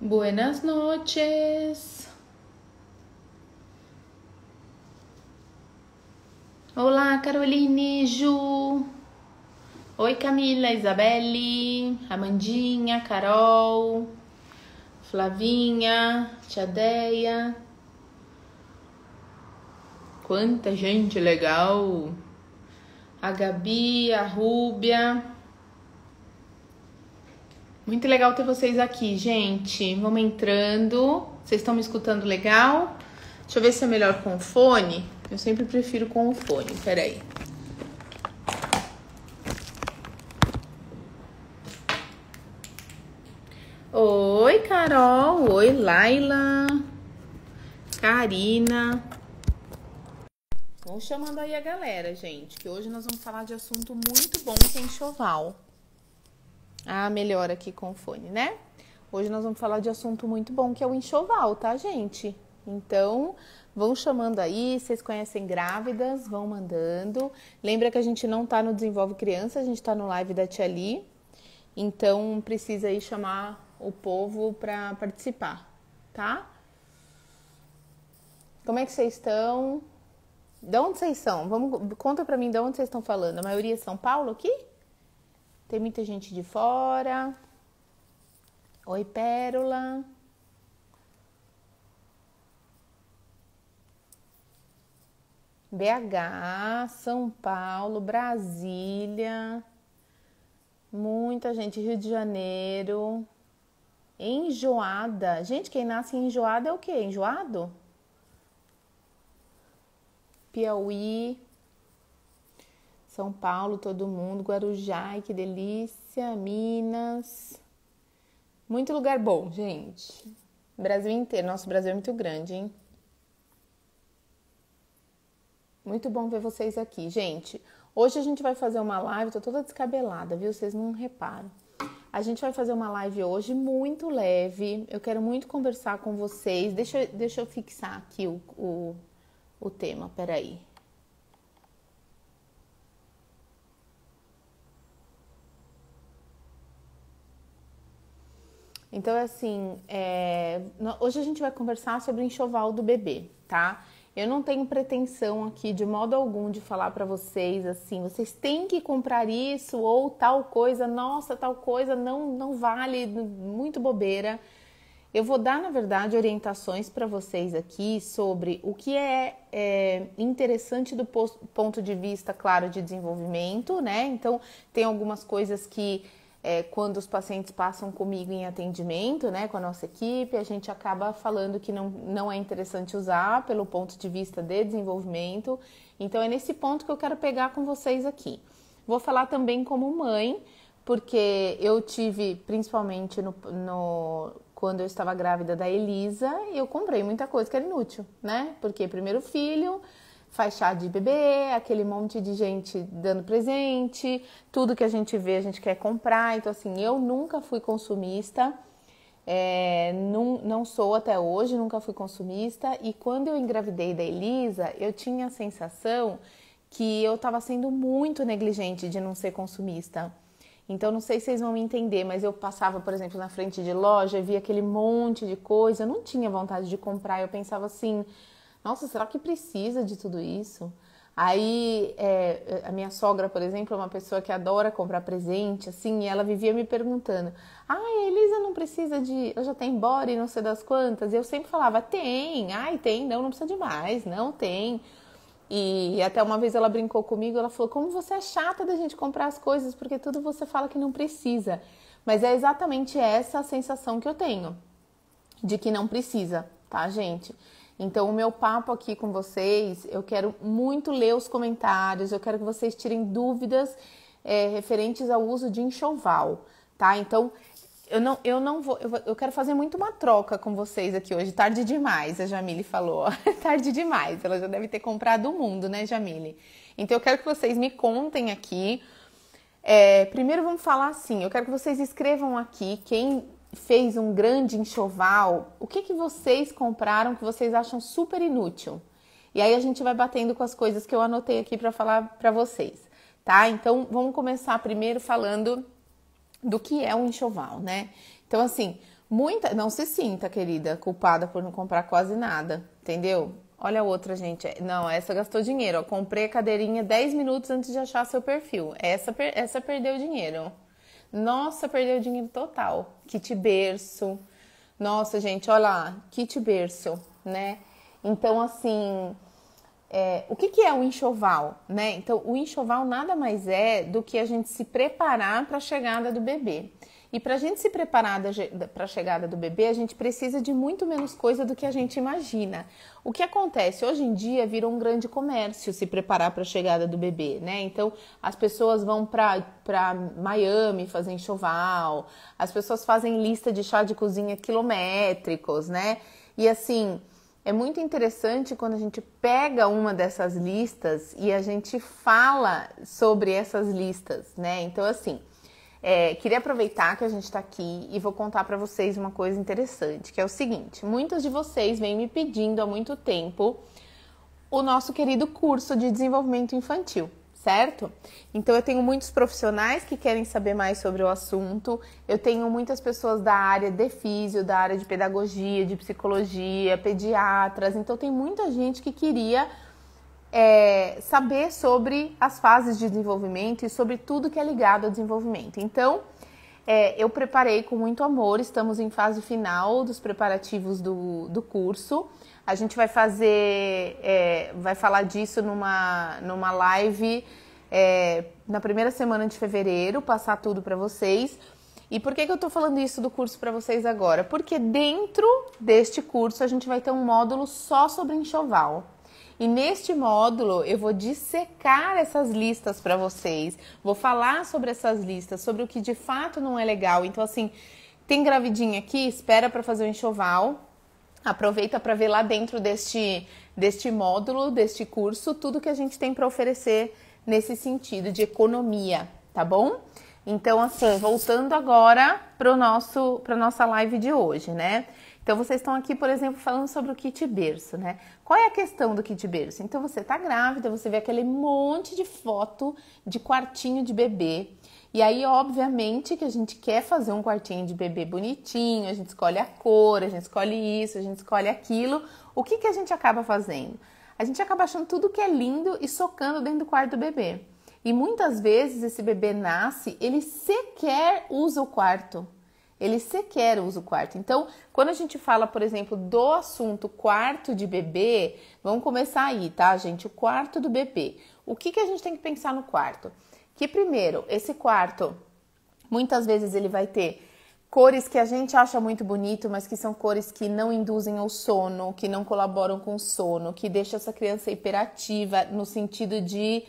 Buenas noches. Olá, Caroline, Ju. Oi, Camila, Isabelle, Amandinha, Carol, Flavinha, Tiadeia. Quanta gente legal. A Gabi, a Rúbia. Muito legal ter vocês aqui, gente. Vamos entrando. Vocês estão me escutando legal? Deixa eu ver se é melhor com o fone. Eu sempre prefiro com o fone. Peraí. Oi, Carol. Oi, Laila. Karina. Vamos chamando aí a galera, gente, que hoje nós vamos falar de assunto muito bom que é enxoval. Ah, melhor aqui com fone, né? Hoje nós vamos falar de assunto muito bom que é o enxoval, tá, gente? Então, vão chamando aí, vocês conhecem grávidas, vão mandando. Lembra que a gente não tá no Desenvolve Criança, a gente tá no live da Tia Li. Então, precisa aí chamar o povo para participar, tá? Como é que vocês estão? De onde vocês são? Vamos, conta para mim de onde vocês estão falando. A maioria é São Paulo aqui? Tem muita gente de fora. Oi, Pérola. BH, São Paulo, Brasília, muita gente, Rio de Janeiro, enjoada. Gente, quem nasce enjoada é o quê? Enjoado? Piauí, são Paulo, todo mundo, Guarujá, que delícia, Minas. Muito lugar bom, gente. Brasil inteiro, nosso Brasil é muito grande, hein? Muito bom ver vocês aqui, gente. Hoje a gente vai fazer uma live, tô toda descabelada, viu? Vocês não reparam. A gente vai fazer uma live hoje muito leve. Eu quero muito conversar com vocês. Deixa, deixa eu fixar aqui o, o, o tema, peraí. Então, é assim, é... hoje a gente vai conversar sobre enxoval do bebê, tá? Eu não tenho pretensão aqui de modo algum de falar para vocês assim, vocês têm que comprar isso ou tal coisa, nossa, tal coisa não não vale, muito bobeira. Eu vou dar, na verdade, orientações para vocês aqui sobre o que é, é, interessante do ponto de vista, claro, de desenvolvimento, né? Então, tem algumas coisas que é, quando os pacientes passam comigo em atendimento, né, com a nossa equipe, a gente acaba falando que não, não é interessante usar pelo ponto de vista de desenvolvimento. Então, é nesse ponto que eu quero pegar com vocês aqui. Vou falar também como mãe, porque eu tive, principalmente no, no quando eu estava grávida da Elisa, eu comprei muita coisa que era inútil, né? Porque primeiro filho, faz chá de bebê, aquele monte de gente dando presente, tudo que a gente vê a gente quer comprar. Então, assim, eu nunca fui consumista, é, eh, não, não sou até hoje, nunca fui consumista. E quando eu engravidei da Elisa, eu tinha a sensação que eu estava sendo muito negligente de não ser consumista. Então, não sei se vocês vão me entender, mas eu passava, por exemplo, na frente de loja, via aquele monte de coisa, eu não tinha vontade de comprar, eu pensava assim nossa, será que precisa de tudo isso? Aí é, é, a minha sogra, por exemplo, é uma pessoa que adora comprar presente, assim, e ela vivia me perguntando: ah, a Elisa não precisa de. Ela já tem body, não sei das quantas. E eu sempre falava: tem, ai, tem, não, não precisa de mais, não tem. E até uma vez ela brincou comigo, ela falou: como você é chata da gente comprar as coisas, porque tudo você fala que não precisa. Mas é exatamente essa a sensação que eu tenho, de que não precisa, tá, gente? Então, o meu papo aqui com vocês, eu quero muito ler os comentários, eu quero que vocês tirem dúvidas é, referentes ao uso de enxoval, tá? Então, eu não, eu não vou, eu, eu quero fazer muito uma troca com vocês aqui hoje. Tarde demais, a Jamile falou. Tarde demais, ela já deve ter comprado o mundo, né, Jamile? Então, eu quero que vocês me contem aqui. É, primeiro vamos falar assim, eu quero que vocês escrevam aqui quem fez um grande enxoval, o que, que vocês compraram que vocês acham super inútil? E aí a gente vai batendo com as coisas que eu anotei aqui para falar para vocês, tá? Então vamos começar primeiro falando do que é um enxoval, né? Então assim, muita, não se sinta, querida, culpada por não comprar quase nada, entendeu? Olha a outra, gente. É, não, essa gastou dinheiro. Eu comprei a cadeirinha 10 minutos antes de achar seu perfil. Essa, essa perdeu dinheiro. Nossa, perdeu dinheiro total. Kit berço. Nossa, gente, olha lá, kit berço, né? Então, assim, é, o que, que, é o enxoval, né? Então, o enxoval nada mais é do que a gente se preparar para a chegada do bebê. E para a gente se preparar para a chegada do bebê, a gente precisa de muito menos coisa do que a gente imagina. O que acontece hoje em dia virou um grande comércio se preparar para a chegada do bebê, né? Então as pessoas vão para Miami fazer enxoval, as pessoas fazem lista de chá de cozinha quilométricos, né? E assim. É muito interessante quando a gente pega uma dessas listas e a gente fala sobre essas listas, né? Então, assim, é, queria aproveitar que a gente está aqui e vou contar para vocês uma coisa interessante, que é o seguinte: muitos de vocês vêm me pedindo há muito tempo o nosso querido curso de desenvolvimento infantil, certo? Então eu tenho muitos profissionais que querem saber mais sobre o assunto, eu tenho muitas pessoas da área de físio, da área de pedagogia, de psicologia, pediatras, então tem muita gente que queria é, saber sobre as fases de desenvolvimento e sobre tudo que é ligado ao desenvolvimento. Então, é, eu preparei com muito amor, estamos em fase final dos preparativos do, do curso. A gente vai fazer, é, vai falar disso numa, numa live é, na primeira semana de fevereiro, passar tudo para vocês. E por que, que eu estou falando isso do curso para vocês agora? Porque dentro deste curso a gente vai ter um módulo só sobre enxoval. E neste módulo eu vou dissecar essas listas para vocês, vou falar sobre essas listas, sobre o que de fato não é legal. Então assim, tem gravidinha aqui, espera para fazer o enxoval. Aproveita para ver lá dentro deste deste módulo, deste curso, tudo que a gente tem para oferecer nesse sentido de economia, tá bom? Então, assim, voltando agora para nosso para nossa live de hoje, né? Então vocês estão aqui, por exemplo, falando sobre o kit berço, né? Qual é a questão do kit berço? Então você tá grávida, você vê aquele monte de foto de quartinho de bebê. E aí, obviamente, que a gente quer fazer um quartinho de bebê bonitinho, a gente escolhe a cor, a gente escolhe isso, a gente escolhe aquilo. O que, que a gente acaba fazendo? A gente acaba achando tudo que é lindo e socando dentro do quarto do bebê. E muitas vezes esse bebê nasce, ele sequer usa o quarto ele sequer usa o quarto. Então, quando a gente fala, por exemplo, do assunto quarto de bebê, vamos começar aí, tá, gente? O quarto do bebê. O que, que a gente tem que pensar no quarto? Que primeiro, esse quarto, muitas vezes ele vai ter cores que a gente acha muito bonito, mas que são cores que não induzem o sono, que não colaboram com o sono, que deixa essa criança hiperativa no sentido de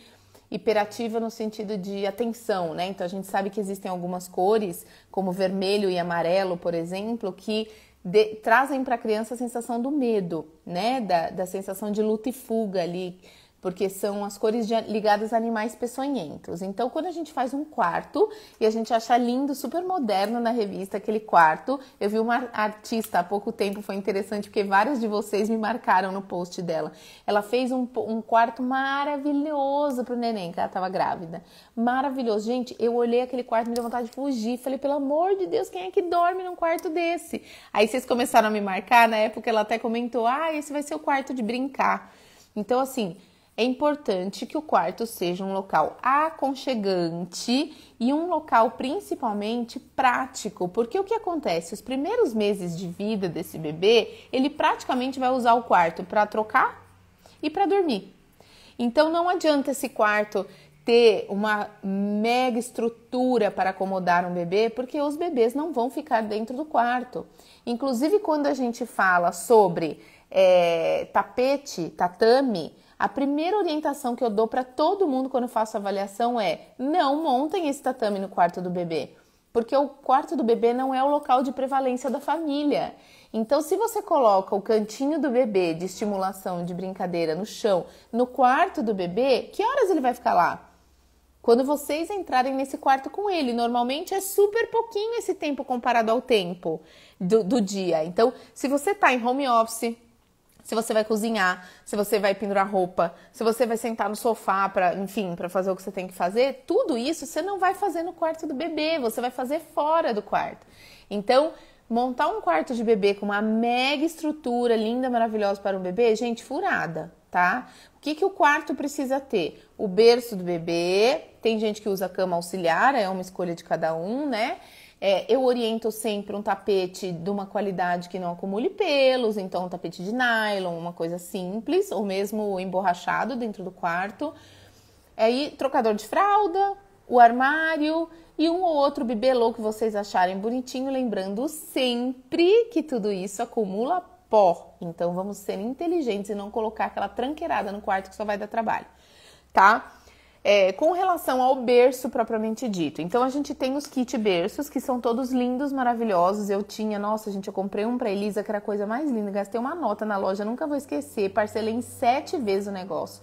hiperativa no sentido de atenção, né? Então a gente sabe que existem algumas cores, como vermelho e amarelo, por exemplo, que de, trazem para a criança a sensação do medo, né? Da, da sensação de luta e fuga ali, porque são as cores de, ligadas a animais peçonhentos. Então, quando a gente faz um quarto e a gente acha lindo, super moderno na revista aquele quarto, eu vi uma artista há pouco tempo, foi interessante porque vários de vocês me marcaram no post dela. Ela fez um, um quarto maravilhoso pro neném, que ela tava grávida. Maravilhoso. Gente, eu olhei aquele quarto, me deu vontade de fugir. Falei, pelo amor de Deus, quem é que dorme num quarto desse? Aí vocês começaram a me marcar, na época ela até comentou: ah, esse vai ser o quarto de brincar. Então, assim, é importante que o quarto seja um local aconchegante e um local principalmente prático, porque o que acontece? Os primeiros meses de vida desse bebê, ele praticamente vai usar o quarto para trocar e para dormir. Então não adianta esse quarto ter uma mega estrutura para acomodar um bebê, porque os bebês não vão ficar dentro do quarto. Inclusive, quando a gente fala sobre é, tapete, tatame, a primeira orientação que eu dou para todo mundo quando faço avaliação é: não montem esse tatame no quarto do bebê, porque o quarto do bebê não é o local de prevalência da família. Então, se você coloca o cantinho do bebê de estimulação, de brincadeira no chão, no quarto do bebê, que horas ele vai ficar lá? Quando vocês entrarem nesse quarto com ele, normalmente é super pouquinho esse tempo comparado ao tempo do, do dia. Então, se você está em home office, se você vai cozinhar, se você vai pendurar roupa, se você vai sentar no sofá para, enfim, para fazer o que você tem que fazer, tudo isso você não vai fazer no quarto do bebê, você vai fazer fora do quarto. Então, montar um quarto de bebê com uma mega estrutura linda, maravilhosa para um bebê, gente, furada, tá? O que, que o quarto precisa ter? O berço do bebê, tem gente que usa cama auxiliar, é uma escolha de cada um, né? É, eu oriento sempre um tapete de uma qualidade que não acumule pelos, então um tapete de nylon, uma coisa simples, ou mesmo emborrachado dentro do quarto. Aí, é, trocador de fralda, o armário e um ou outro bibelô que vocês acharem bonitinho, lembrando sempre que tudo isso acumula pó. Então vamos ser inteligentes e não colocar aquela tranqueirada no quarto que só vai dar trabalho, tá? É, com relação ao berço propriamente dito, então a gente tem os kit berços que são todos lindos, maravilhosos. Eu tinha, nossa, gente, eu comprei um para Elisa que era a coisa mais linda. Gastei uma nota na loja, nunca vou esquecer. Parcelei em sete vezes o negócio.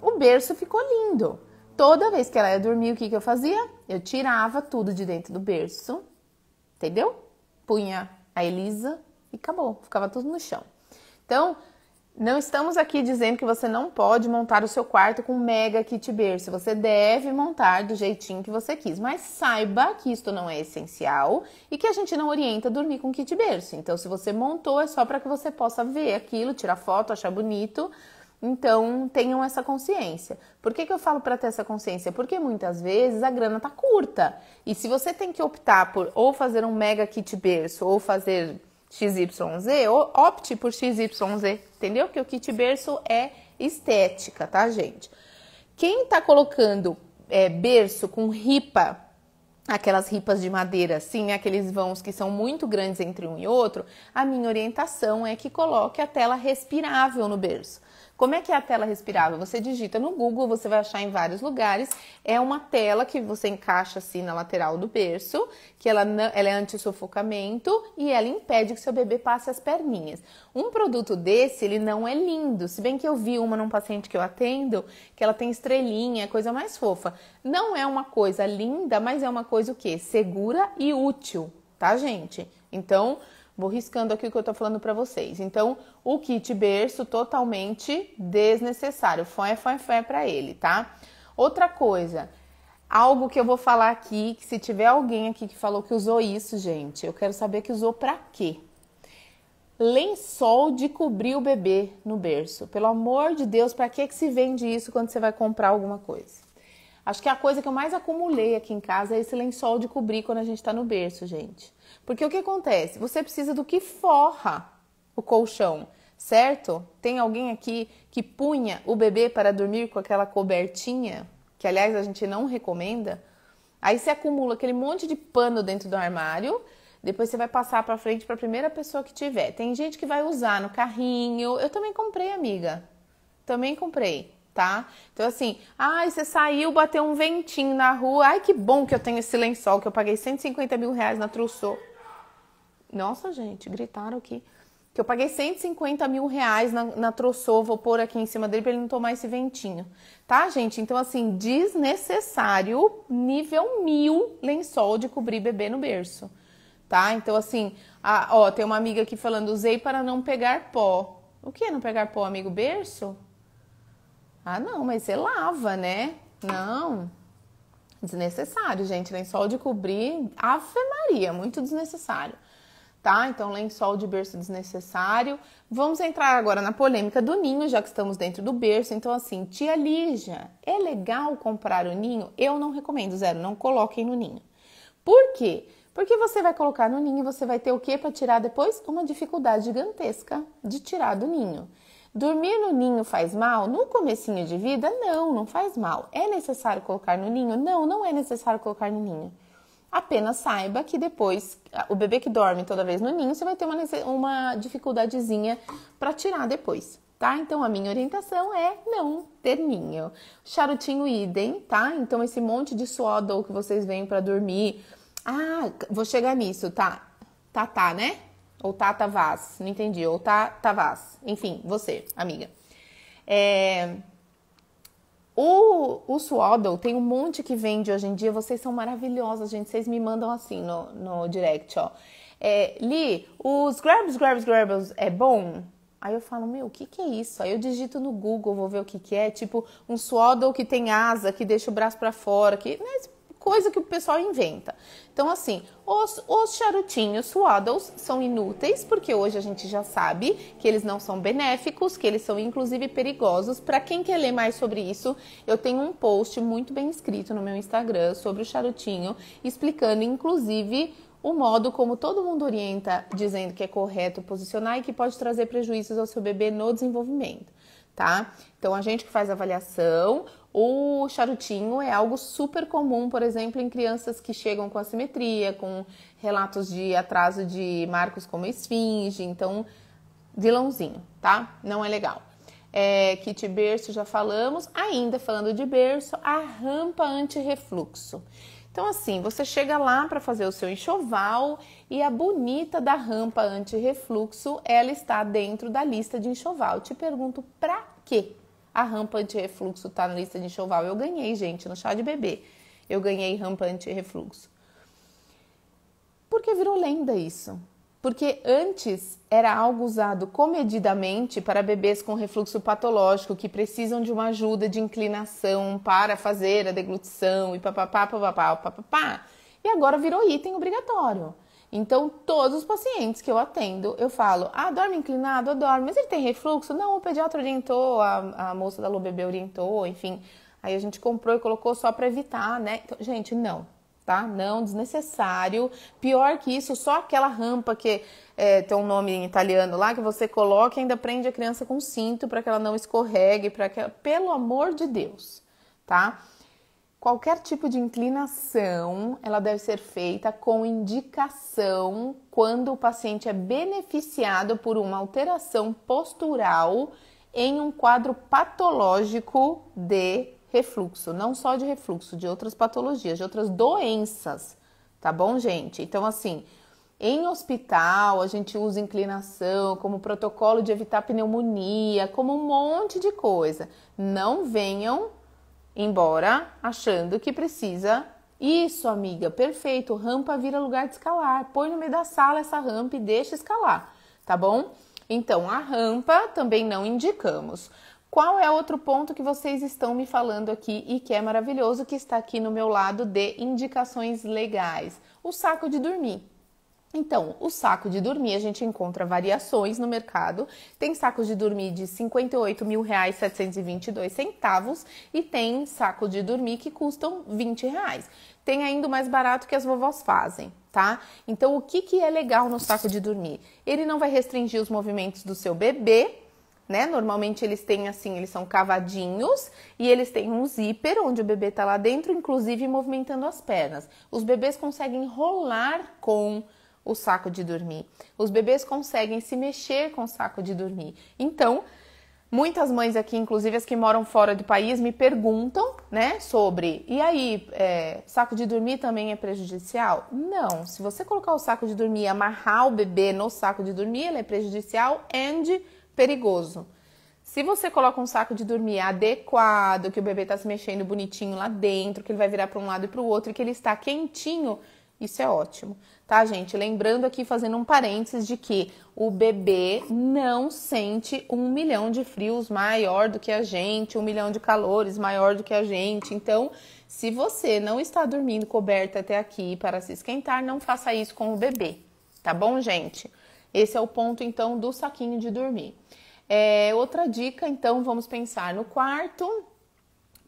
O berço ficou lindo. Toda vez que ela ia dormir, o que, que eu fazia? Eu tirava tudo de dentro do berço, entendeu? Punha a Elisa e acabou, ficava tudo no chão. Então, não estamos aqui dizendo que você não pode montar o seu quarto com mega kit berço. Você deve montar do jeitinho que você quis, mas saiba que isto não é essencial e que a gente não orienta dormir com kit berço. Então, se você montou, é só para que você possa ver aquilo, tirar foto, achar bonito. Então, tenham essa consciência. Por que, que eu falo para ter essa consciência? Porque muitas vezes a grana tá curta. E se você tem que optar por ou fazer um mega kit berço ou fazer XYZ, opte por XYZ, entendeu? Que o kit berço é estética, tá, gente? Quem tá colocando é, berço com ripa, aquelas ripas de madeira assim, né? Aqueles vãos que são muito grandes entre um e outro, a minha orientação é que coloque a tela respirável no berço. Como é que é a tela respirável? Você digita no Google, você vai achar em vários lugares. É uma tela que você encaixa assim na lateral do berço, que ela, ela é anti-sufocamento e ela impede que seu bebê passe as perninhas. Um produto desse, ele não é lindo. Se bem que eu vi uma num paciente que eu atendo, que ela tem estrelinha, é coisa mais fofa. Não é uma coisa linda, mas é uma coisa o quê? Segura e útil, tá, gente? Então, Vou riscando aqui o que eu tô falando para vocês. Então, o kit berço totalmente desnecessário. Foi, é foi, é foi é para ele, tá? Outra coisa, algo que eu vou falar aqui, que se tiver alguém aqui que falou que usou isso, gente, eu quero saber que usou para quê? Lençol de cobrir o bebê no berço. Pelo amor de Deus, para que que se vende isso quando você vai comprar alguma coisa? Acho que a coisa que eu mais acumulei aqui em casa é esse lençol de cobrir quando a gente está no berço, gente. Porque o que acontece? Você precisa do que forra o colchão, certo? Tem alguém aqui que punha o bebê para dormir com aquela cobertinha, que aliás a gente não recomenda. Aí você acumula aquele monte de pano dentro do armário, depois você vai passar para frente para a primeira pessoa que tiver. Tem gente que vai usar no carrinho. Eu também comprei, amiga. Também comprei tá? Então, assim, ai, você saiu, bateu um ventinho na rua, ai, que bom que eu tenho esse lençol, que eu paguei 150 mil reais na Trousseau. Nossa, gente, gritaram aqui. Que eu paguei 150 mil reais na, na Trousseau, vou pôr aqui em cima dele pra ele não tomar esse ventinho. Tá, gente? Então, assim, desnecessário nível mil lençol de cobrir bebê no berço. Tá? Então, assim, a, ó, tem uma amiga aqui falando, usei para não pegar pó. O que é não pegar pó, amigo? Berço? Ah, não, mas você lava, né? Não. Desnecessário, gente. Lençol de cobrir, Ave Maria, muito desnecessário. Tá? Então, lençol de berço desnecessário. Vamos entrar agora na polêmica do ninho, já que estamos dentro do berço. Então, assim, tia Lígia, é legal comprar o ninho? Eu não recomendo, zero. Não coloquem no ninho. Por quê? Porque você vai colocar no ninho e você vai ter o que para tirar depois? Uma dificuldade gigantesca de tirar do ninho. Dormir no ninho faz mal? No comecinho de vida, não, não faz mal. É necessário colocar no ninho? Não, não é necessário colocar no ninho. Apenas saiba que depois o bebê que dorme toda vez no ninho, você vai ter uma, uma dificuldadezinha para tirar depois, tá? Então a minha orientação é não ter ninho. Charutinho idem, tá? Então esse monte de suodol que vocês vêm para dormir. Ah, vou chegar nisso, tá? Tá, tá, né? Ou Tata Vaz, não entendi. Ou Tata Vaz. Enfim, você, amiga. É... O, o Swaddle tem um monte que vende hoje em dia. Vocês são maravilhosas, gente. Vocês me mandam assim no, no direct, ó. É, Li, os Grabs, Grabs, Grabs é bom? Aí eu falo, meu, o que, que é isso? Aí eu digito no Google, vou ver o que, que é. Tipo, um swaddle que tem asa, que deixa o braço para fora. que né, Esse coisa que o pessoal inventa. Então, assim, os, os charutinhos swaddles são inúteis, porque hoje a gente já sabe que eles não são benéficos, que eles são inclusive perigosos. Para quem quer ler mais sobre isso, eu tenho um post muito bem escrito no meu Instagram sobre o charutinho, explicando inclusive o modo como todo mundo orienta, dizendo que é correto posicionar e que pode trazer prejuízos ao seu bebê no desenvolvimento, tá? Então a gente que faz a avaliação, o charutinho é algo super comum, por exemplo, em crianças que chegam com assimetria, com relatos de atraso de marcos como esfinge, então vilãozinho, tá? Não é legal. É, kit berço já falamos. Ainda falando de berço, a rampa anti-refluxo. Então, assim, você chega lá para fazer o seu enxoval e a bonita da rampa anti-refluxo, ela está dentro da lista de enxoval. Eu te pergunto, pra quê? A rampa anti-refluxo tá na lista de enxoval. Eu ganhei, gente, no chá de bebê. Eu ganhei rampa anti-refluxo. Porque virou lenda isso. Porque antes era algo usado comedidamente para bebês com refluxo patológico que precisam de uma ajuda de inclinação para fazer a deglutição e papapá, papapá, papapá. E agora virou item obrigatório. Então, todos os pacientes que eu atendo, eu falo: ah, dorme inclinado? Adoro. Mas ele tem refluxo? Não, o pediatra orientou, a, a moça da LUBB orientou, enfim. Aí a gente comprou e colocou só para evitar, né? Então, gente, não, tá? Não, desnecessário. Pior que isso, só aquela rampa que é, tem um nome em italiano lá que você coloca e ainda prende a criança com cinto para que ela não escorregue, para que ela... pelo amor de Deus, tá? Qualquer tipo de inclinação, ela deve ser feita com indicação quando o paciente é beneficiado por uma alteração postural em um quadro patológico de refluxo, não só de refluxo, de outras patologias, de outras doenças, tá bom, gente? Então assim, em hospital, a gente usa inclinação como protocolo de evitar pneumonia, como um monte de coisa. Não venham embora achando que precisa. Isso, amiga, perfeito. Rampa vira lugar de escalar. Põe no meio da sala essa rampa e deixa escalar, tá bom? Então, a rampa também não indicamos. Qual é outro ponto que vocês estão me falando aqui e que é maravilhoso que está aqui no meu lado de indicações legais? O saco de dormir. Então, o saco de dormir, a gente encontra variações no mercado. Tem sacos de dormir de R$ 58.722 e tem saco de dormir que custam R$ 20. Reais. Tem ainda o mais barato que as vovós fazem, tá? Então, o que, que é legal no saco de dormir? Ele não vai restringir os movimentos do seu bebê, né? Normalmente eles têm assim, eles são cavadinhos e eles têm um zíper onde o bebê tá lá dentro, inclusive movimentando as pernas. Os bebês conseguem rolar com o saco de dormir. Os bebês conseguem se mexer com o saco de dormir. Então, muitas mães aqui, inclusive as que moram fora do país, me perguntam, né, sobre. E aí, é, saco de dormir também é prejudicial? Não. Se você colocar o saco de dormir, amarrar o bebê no saco de dormir, ele é prejudicial and perigoso. Se você coloca um saco de dormir adequado, que o bebê está se mexendo bonitinho lá dentro, que ele vai virar para um lado e para o outro, e que ele está quentinho, isso é ótimo, tá, gente? Lembrando aqui, fazendo um parênteses, de que o bebê não sente um milhão de frios maior do que a gente, um milhão de calores maior do que a gente. Então, se você não está dormindo coberta até aqui para se esquentar, não faça isso com o bebê, tá bom, gente? Esse é o ponto, então, do saquinho de dormir. É, outra dica, então, vamos pensar no quarto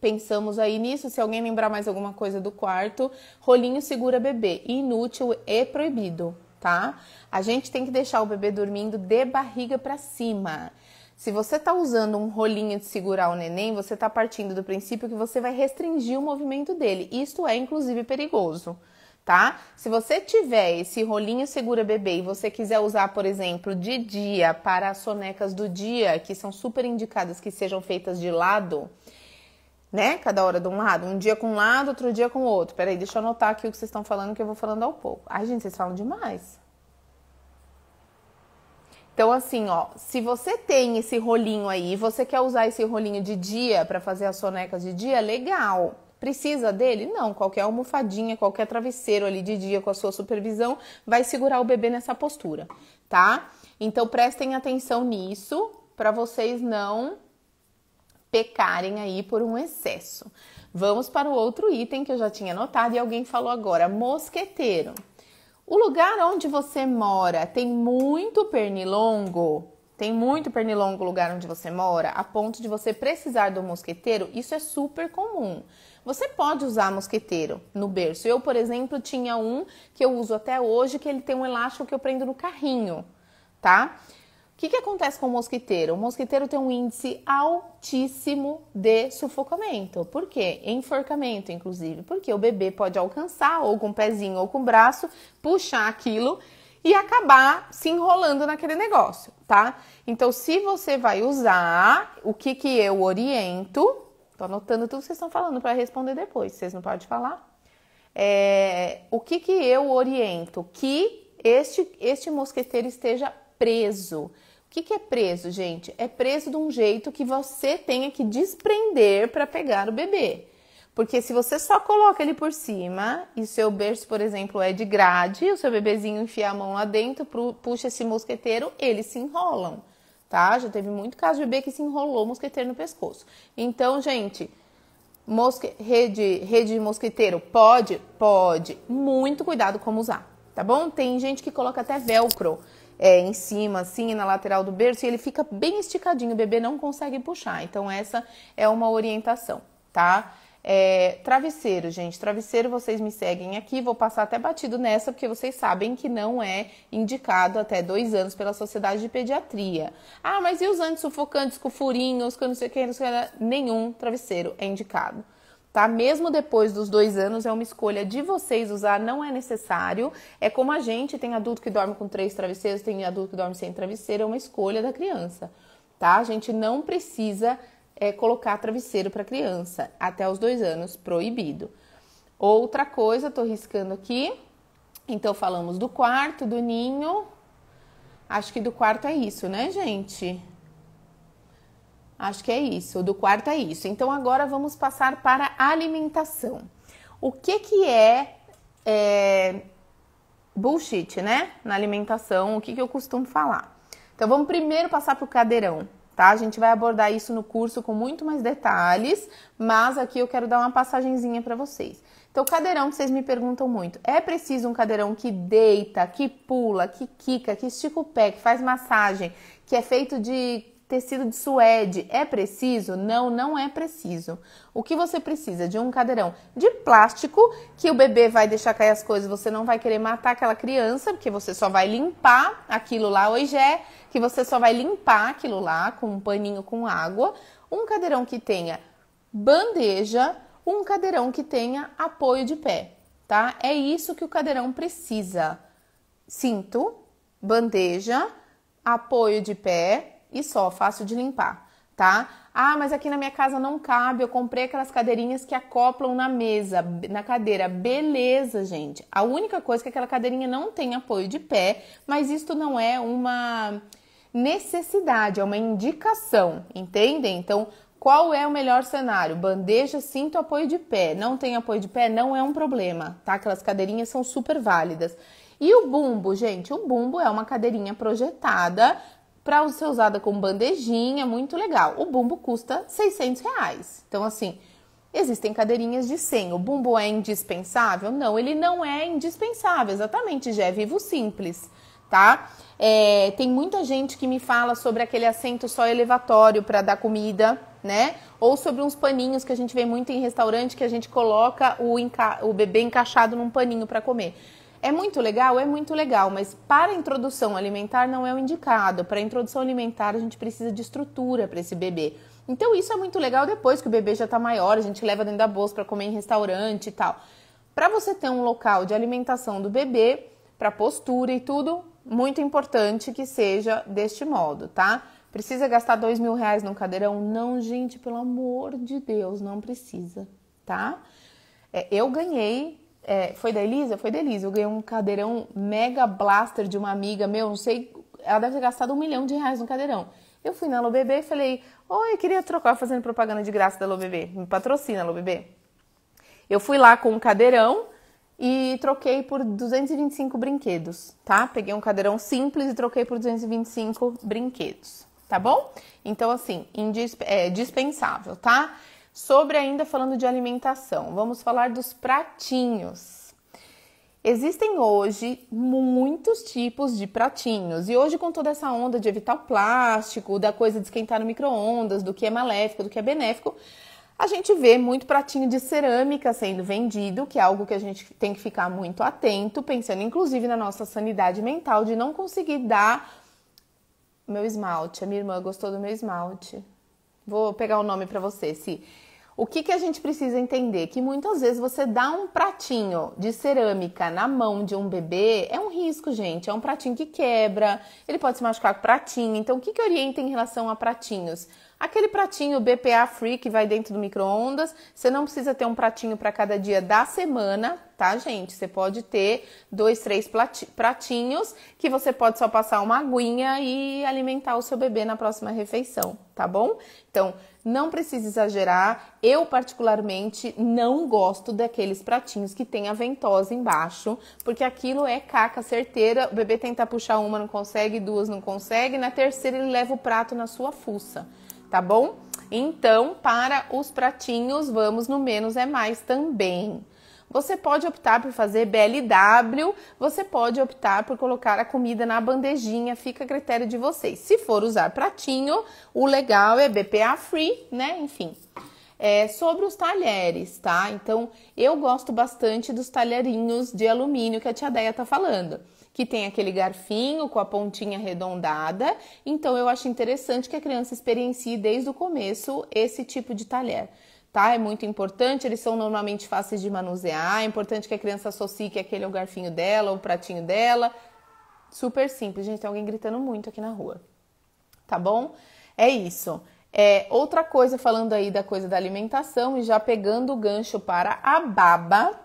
pensamos aí nisso. Se alguém lembrar mais alguma coisa do quarto, rolinho segura bebê, inútil e proibido, tá? A gente tem que deixar o bebê dormindo de barriga para cima. Se você está usando um rolinho de segurar o neném, você está partindo do princípio que você vai restringir o movimento dele. Isto é, inclusive, perigoso, tá? Se você tiver esse rolinho segura bebê e você quiser usar, por exemplo, de dia para as sonecas do dia, que são super indicadas que sejam feitas de lado, né? Cada hora de um lado, um dia com um lado, outro dia com o outro. Peraí, deixa eu anotar aqui o que vocês estão falando, que eu vou falando ao pouco. Ai, gente, vocês falam demais. Então, assim, ó, se você tem esse rolinho aí você quer usar esse rolinho de dia para fazer as sonecas de dia, legal. Precisa dele? Não. Qualquer almofadinha, qualquer travesseiro ali de dia com a sua supervisão vai segurar o bebê nessa postura, tá? Então prestem atenção nisso para vocês não pecarem aí por um excesso. Vamos para o outro item que eu já tinha notado e alguém falou agora: mosqueteiro. O lugar onde você mora tem muito pernilongo? Tem muito pernilongo o lugar onde você mora, a ponto de você precisar do mosqueteiro, isso é super comum. Você pode usar mosqueteiro no berço. Eu, por exemplo, tinha um que eu uso até hoje, que ele tem um elástico que eu prendo no carrinho, tá? O que, que acontece com o mosquiteiro? O mosquiteiro tem um índice altíssimo de sufocamento. Por quê? Enforcamento, inclusive. Porque o bebê pode alcançar, ou com o pezinho ou com o braço, puxar aquilo e acabar se enrolando naquele negócio, tá? Então, se você vai usar, o que, que eu oriento? Tô anotando tudo que vocês estão falando para responder depois. Vocês não podem falar? É, o que, que eu oriento? Que este, este mosqueteiro esteja preso que, que é preso, gente? É preso de um jeito que você tenha que desprender para pegar o bebê. Porque se você só coloca ele por cima e seu berço, por exemplo, é de grade, o seu bebezinho enfia a mão lá dentro, puxa esse mosqueteiro, eles se enrolam, tá? Já teve muito caso de bebê que se enrolou o mosqueteiro no pescoço. Então, gente, mosque... rede, rede de mosqueteiro pode? Pode. Muito cuidado como usar, tá bom? Tem gente que coloca até velcro é, em cima, assim, na lateral do berço, e ele fica bem esticadinho, o bebê não consegue puxar. Então, essa é uma orientação, tá? É, travesseiro, gente. Travesseiro, vocês me seguem aqui. Vou passar até batido nessa, porque vocês sabem que não é indicado até dois anos pela Sociedade de Pediatria. Ah, mas e os antissufocantes com furinhos, com não sei o que, não sei o que, nenhum travesseiro é indicado tá? Mesmo depois dos dois anos, é uma escolha de vocês usar, não é necessário. É como a gente, tem adulto que dorme com três travesseiros, tem adulto que dorme sem travesseiro, é uma escolha da criança, tá? A gente não precisa é, colocar travesseiro para criança até os dois anos, proibido. Outra coisa, tô riscando aqui. Então, falamos do quarto, do ninho. Acho que do quarto é isso, né, gente? Acho que é isso, do quarto é isso. Então agora vamos passar para alimentação. O que que é, é bullshit, né? Na alimentação, o que que eu costumo falar? Então vamos primeiro passar para o cadeirão, tá? A gente vai abordar isso no curso com muito mais detalhes, mas aqui eu quero dar uma passagenzinha para vocês. Então, cadeirão que vocês me perguntam muito. É preciso um cadeirão que deita, que pula, que quica, que estica o pé, que faz massagem, que é feito de tecido de suede é preciso? Não, não é preciso. O que você precisa de um cadeirão de plástico que o bebê vai deixar cair as coisas, você não vai querer matar aquela criança, porque você só vai limpar aquilo lá, hoje é que você só vai limpar aquilo lá com um paninho com água. Um cadeirão que tenha bandeja, um cadeirão que tenha apoio de pé, tá? É isso que o cadeirão precisa. Cinto, bandeja, apoio de pé, e só, fácil de limpar, tá? Ah, mas aqui na minha casa não cabe, eu comprei aquelas cadeirinhas que acoplam na mesa, na cadeira. Beleza, gente. A única coisa é que aquela cadeirinha não tem apoio de pé, mas isto não é uma necessidade, é uma indicação, entendem? Então, qual é o melhor cenário? Bandeja, cinto, apoio de pé. Não tem apoio de pé, não é um problema, tá? Aquelas cadeirinhas são super válidas. E o bumbo, gente? O bumbo é uma cadeirinha projetada para ser usada com bandejinha, muito legal. O bumbo custa 600 reais. Então, assim, existem cadeirinhas de 100. O bumbo é indispensável? Não, ele não é indispensável, exatamente, já é vivo simples, tá? É, tem muita gente que me fala sobre aquele assento só elevatório para dar comida, né? Ou sobre uns paninhos que a gente vê muito em restaurante que a gente coloca o, o bebê encaixado num paninho para comer. É muito legal? É muito legal, mas para a introdução alimentar não é o indicado. Para a introdução alimentar, a gente precisa de estrutura para esse bebê. Então, isso é muito legal depois que o bebê já está maior, a gente leva dentro da bolsa para comer em restaurante e tal. Para você ter um local de alimentação do bebê, para postura e tudo, muito importante que seja deste modo, tá? Precisa gastar dois mil reais num cadeirão? Não, gente, pelo amor de Deus, não precisa, tá? É, eu ganhei é, foi da Elisa? Foi da Elisa. Eu ganhei um cadeirão mega blaster de uma amiga meu, não sei, ela deve ter gastado um milhão de reais no cadeirão. Eu fui na Lobebê e falei, oi, queria trocar fazendo propaganda de graça da Lobebê. Me patrocina, Lobebê. Eu fui lá com um cadeirão e troquei por 225 brinquedos, tá? Peguei um cadeirão simples e troquei por 225 brinquedos, tá bom? Então, assim, indispensável, é, tá? Sobre ainda falando de alimentação, vamos falar dos pratinhos. Existem hoje muitos tipos de pratinhos. E hoje, com toda essa onda de evitar o plástico, da coisa de esquentar no micro-ondas, do que é maléfico, do que é benéfico, a gente vê muito pratinho de cerâmica sendo vendido, que é algo que a gente tem que ficar muito atento, pensando inclusive na nossa sanidade mental, de não conseguir dar meu esmalte. A minha irmã gostou do meu esmalte. Vou pegar o nome para você, se o que, que a gente precisa entender? Que muitas vezes você dá um pratinho de cerâmica na mão de um bebê, é um risco, gente. É um pratinho que quebra, ele pode se machucar com pratinho. Então, o que, que orienta em relação a pratinhos? Aquele pratinho BPA Free que vai dentro do micro-ondas, você não precisa ter um pratinho para cada dia da semana, tá, gente? Você pode ter dois, três pratinhos que você pode só passar uma aguinha e alimentar o seu bebê na próxima refeição, tá bom? Então, não precisa exagerar. Eu, particularmente, não gosto daqueles pratinhos que tem a ventosa embaixo, porque aquilo é caca certeira. O bebê tenta puxar uma, não consegue, duas, não consegue. Na terceira, ele leva o prato na sua fuça tá bom? Então, para os pratinhos, vamos no menos é mais também. Você pode optar por fazer BLW, você pode optar por colocar a comida na bandejinha, fica a critério de vocês. Se for usar pratinho, o legal é BPA free, né? Enfim. É, sobre os talheres, tá? Então, eu gosto bastante dos talherinhos de alumínio que a tia Deia tá falando que tem aquele garfinho com a pontinha arredondada. Então eu acho interessante que a criança experiencie desde o começo esse tipo de talher. Tá? É muito importante, eles são normalmente fáceis de manusear, é importante que a criança associe que aquele é o garfinho dela, o pratinho dela. Super simples, gente, tem alguém gritando muito aqui na rua. Tá bom? É isso. É, outra coisa, falando aí da coisa da alimentação e já pegando o gancho para a baba,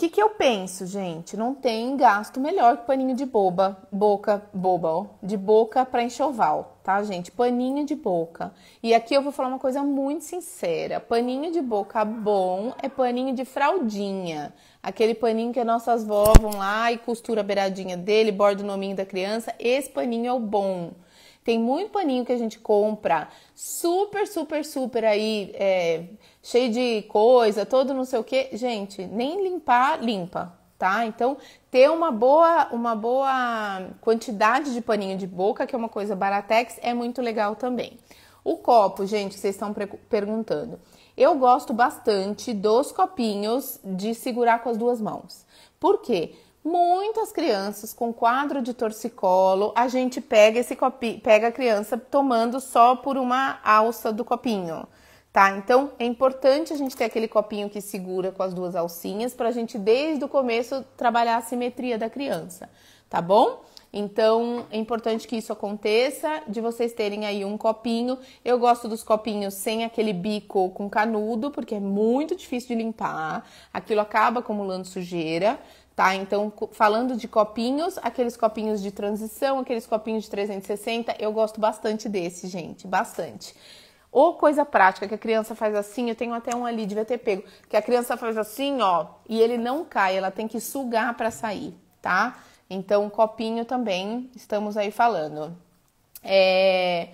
que, que eu penso, gente? Não tem gasto melhor que paninho de boba, boca, boba, ó, de boca para enxoval, tá, gente? Paninho de boca. E aqui eu vou falar uma coisa muito sincera: paninho de boca bom é paninho de fraldinha. Aquele paninho que as nossas vó vão lá e costura a beiradinha dele, borda o nominho da criança. Esse paninho é o bom. Tem muito paninho que a gente compra, super, super, super aí, é, cheio de coisa, todo não sei o que. Gente, nem limpar, limpa, tá? Então, ter uma boa, uma boa quantidade de paninho de boca, que é uma coisa baratex, é muito legal também. O copo, gente, vocês estão perguntando. Eu gosto bastante dos copinhos de segurar com as duas mãos. Por quê? Muitas crianças com quadro de torcicolo, a gente pega esse copi, pega a criança tomando só por uma alça do copinho, tá? Então é importante a gente ter aquele copinho que segura com as duas alcinhas para a gente desde o começo trabalhar a simetria da criança, tá bom? Então é importante que isso aconteça, de vocês terem aí um copinho. Eu gosto dos copinhos sem aquele bico com canudo, porque é muito difícil de limpar, aquilo acaba acumulando sujeira. Tá? Então, falando de copinhos, aqueles copinhos de transição, aqueles copinhos de 360, eu gosto bastante desse, gente, bastante. Ou coisa prática, que a criança faz assim, eu tenho até um ali, devia ter pego, que a criança faz assim, ó, e ele não cai, ela tem que sugar para sair, tá? Então, copinho também, estamos aí falando. É...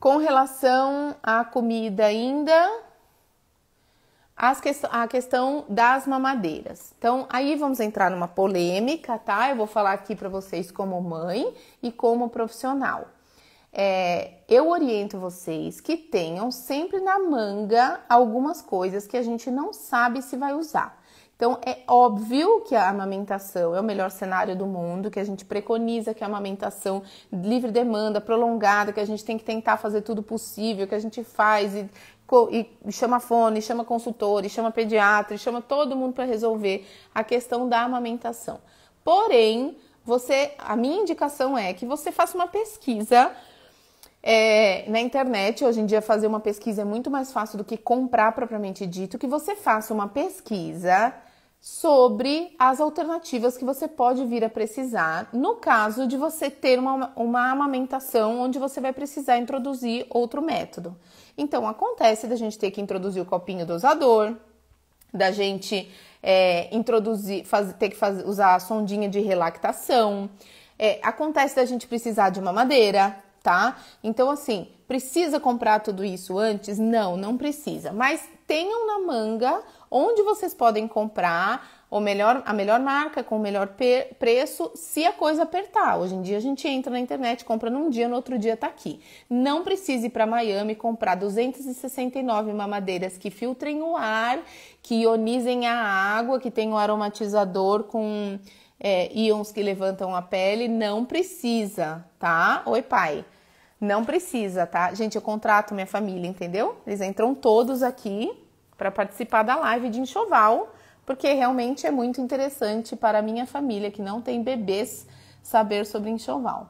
Com relação à comida ainda, que a questão das mamadeiras. Então, aí vamos entrar numa polêmica, tá? Eu vou falar aqui para vocês como mãe e como profissional. É, eu oriento vocês que tenham sempre na manga algumas coisas que a gente não sabe se vai usar. Então, é óbvio que a amamentação é o melhor cenário do mundo, que a gente preconiza que a amamentação livre demanda, prolongada, que a gente tem que tentar fazer tudo possível, que a gente faz e, e chama fone, chama consultor, chama pediatra, chama todo mundo para resolver a questão da amamentação. Porém, você, a minha indicação é que você faça uma pesquisa é, na internet. Hoje em dia, fazer uma pesquisa é muito mais fácil do que comprar propriamente dito. Que você faça uma pesquisa sobre as alternativas que você pode vir a precisar no caso de você ter uma, uma amamentação onde você vai precisar introduzir outro método. Então acontece da gente ter que introduzir o copinho dosador, da gente é, introduzir, faz, ter que faz, usar a sondinha de relactação. É, acontece da gente precisar de uma madeira, tá? Então, assim, precisa comprar tudo isso antes? Não, não precisa. Mas tenham na manga onde vocês podem comprar o melhor, a melhor marca com o melhor preço, se a coisa apertar. Hoje em dia a gente entra na internet, compra num dia, no outro dia tá aqui. Não precise ir para Miami comprar 269 mamadeiras que filtrem o ar, que ionizem a água, que tenham um aromatizador com é, íons que levantam a pele. Não precisa, tá? Oi, pai. Não precisa, tá? Gente, eu contrato minha família, entendeu? Eles entram todos aqui para participar da live de enxoval porque realmente é muito interessante para a minha família que não tem bebês saber sobre enxoval.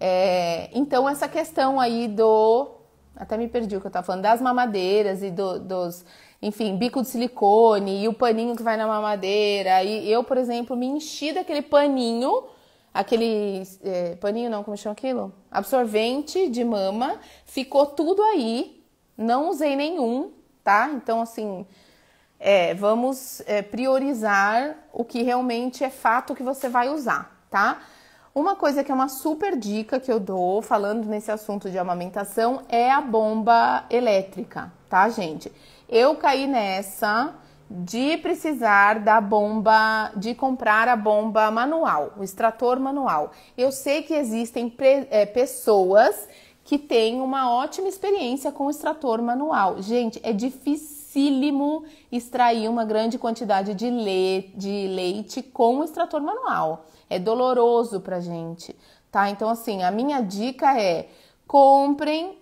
É, então, essa questão aí do. Até me perdi o que eu estava falando, das mamadeiras e do, dos. Enfim, bico de silicone e o paninho que vai na mamadeira. E eu, por exemplo, me enchi daquele paninho, aquele. É, paninho não, como chama aquilo? Absorvente de mama. Ficou tudo aí. Não usei nenhum, tá? Então, assim, é, vamos é, priorizar o que realmente é fato que você vai usar, tá? Uma coisa que é uma super dica que eu dou falando nesse assunto de amamentação é a bomba elétrica, tá, gente? Eu caí nessa de precisar da bomba, de comprar a bomba manual, o extrator manual. Eu sei que existem é, pessoas que têm uma ótima experiência com o extrator manual. Gente, é difícil dificílimo extrair uma grande quantidade de, le de leite com o extrator manual. É doloroso pra gente, tá? Então, assim, a minha dica é comprem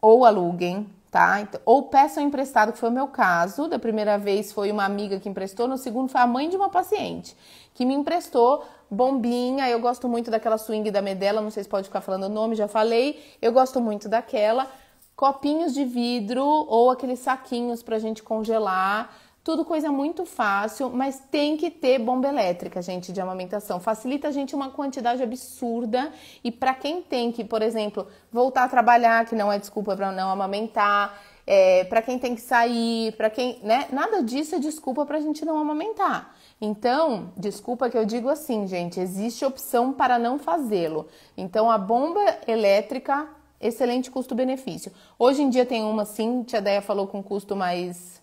ou aluguem, tá? Então, ou peçam emprestado, que foi o meu caso. Da primeira vez foi uma amiga que emprestou, no segundo foi a mãe de uma paciente que me emprestou bombinha. Eu gosto muito daquela swing da Medela, não sei se pode ficar falando o nome, já falei. Eu gosto muito daquela copinhos de vidro ou aqueles saquinhos para a gente congelar. Tudo coisa muito fácil, mas tem que ter bomba elétrica, gente, de amamentação. Facilita a gente uma quantidade absurda. E para quem tem que, por exemplo, voltar a trabalhar, que não é desculpa para não amamentar, é, para quem tem que sair, para quem, né? Nada disso é desculpa para a gente não amamentar. Então, desculpa que eu digo assim, gente, existe opção para não fazê-lo. Então, a bomba elétrica excelente custo-benefício. Hoje em dia tem uma sim, Tia Deia falou com custo mais,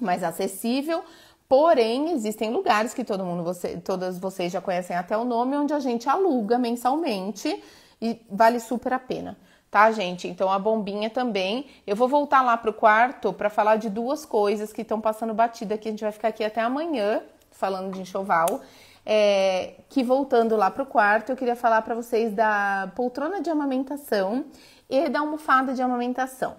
mais acessível, porém existem lugares que todo mundo, você, todas vocês já conhecem até o nome, onde a gente aluga mensalmente e vale super a pena. Tá, gente? Então a bombinha também. Eu vou voltar lá pro quarto para falar de duas coisas que estão passando batida aqui. a gente vai ficar aqui até amanhã falando de enxoval. É, que voltando lá para o quarto, eu queria falar para vocês da poltrona de amamentação e da almofada de amamentação.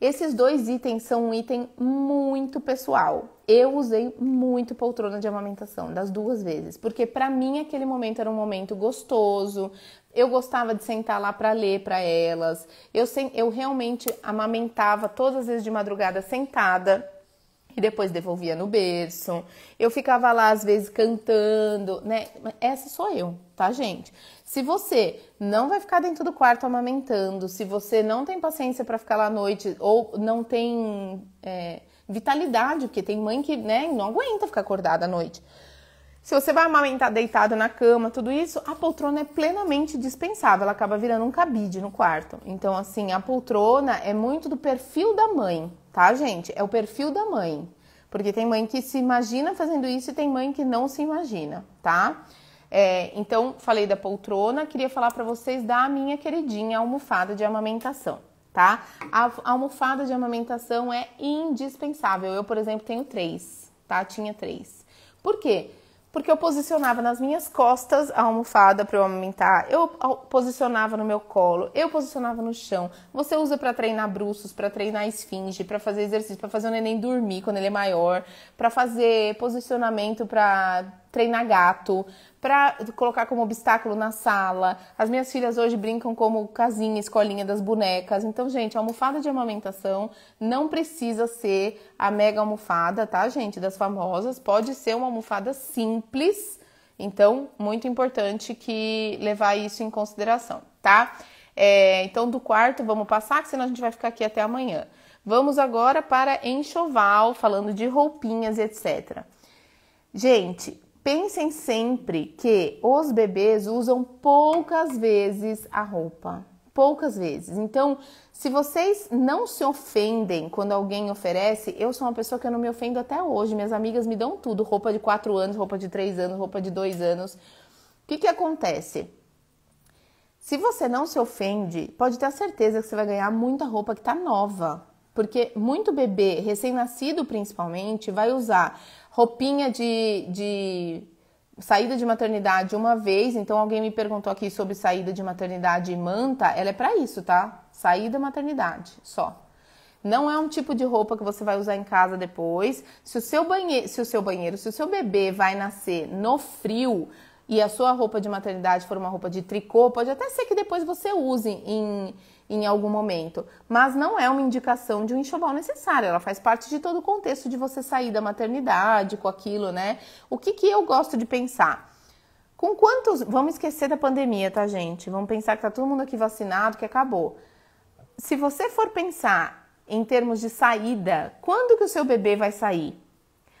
Esses dois itens são um item muito pessoal. Eu usei muito poltrona de amamentação, das duas vezes, porque para mim aquele momento era um momento gostoso. Eu gostava de sentar lá para ler para elas. Eu, eu realmente amamentava todas as vezes de madrugada sentada e depois devolvia no berço. Eu ficava lá às vezes cantando, né? Essa sou eu, tá, gente? Se você não vai ficar dentro do quarto amamentando, se você não tem paciência para ficar lá à noite ou não tem é, vitalidade, porque tem mãe que né, não aguenta ficar acordada à noite. Se você vai amamentar deitado na cama, tudo isso, a poltrona é plenamente dispensável, ela acaba virando um cabide no quarto. Então, assim, a poltrona é muito do perfil da mãe, tá, gente? É o perfil da mãe. Porque tem mãe que se imagina fazendo isso e tem mãe que não se imagina, tá? É, então, falei da poltrona, queria falar para vocês da minha queridinha almofada de amamentação, tá? A, a almofada de amamentação é indispensável. Eu, por exemplo, tenho três, tá? Tinha três. Por quê? porque eu posicionava nas minhas costas a almofada para eu amamentar, eu posicionava no meu colo, eu posicionava no chão. Você usa para treinar bruços, para treinar esfinge, para fazer exercício, para fazer o neném dormir quando ele é maior, para fazer posicionamento para treinar gato, para colocar como obstáculo na sala. As minhas filhas hoje brincam como casinha, escolinha das bonecas. Então, gente, a almofada de amamentação não precisa ser a mega almofada, tá, gente? Das famosas. Pode ser uma almofada simples. Então, muito importante que levar isso em consideração, tá? É, então, do quarto vamos passar, que senão a gente vai ficar aqui até amanhã. Vamos agora para enxoval, falando de roupinhas, etc. Gente, Pensem sempre que os bebês usam poucas vezes a roupa. Poucas vezes. Então, se vocês não se ofendem quando alguém oferece, eu sou uma pessoa que eu não me ofendo até hoje. Minhas amigas me dão tudo: roupa de 4 anos, roupa de 3 anos, roupa de 2 anos. O que, que acontece? Se você não se ofende, pode ter a certeza que você vai ganhar muita roupa que está nova. Porque muito bebê, recém-nascido principalmente, vai usar roupinha de, de saída de maternidade uma vez. Então, alguém me perguntou aqui sobre saída de maternidade e manta. Ela é para isso, tá? Saída maternidade só. Não é um tipo de roupa que você vai usar em casa depois. Se o seu banheiro, se o seu banheiro, se o seu bebê vai nascer no frio e a sua roupa de maternidade for uma roupa de tricô, pode até ser que depois você use em em algum momento. Mas não é uma indicação de um enxoval necessário, ela faz parte de todo o contexto de você sair da maternidade com aquilo, né? O que, que eu gosto de pensar? Com quantos. Vamos esquecer da pandemia, tá, gente? Vamos pensar que tá todo mundo aqui vacinado, que acabou. Se você for pensar em termos de saída, quando que o seu bebê vai sair?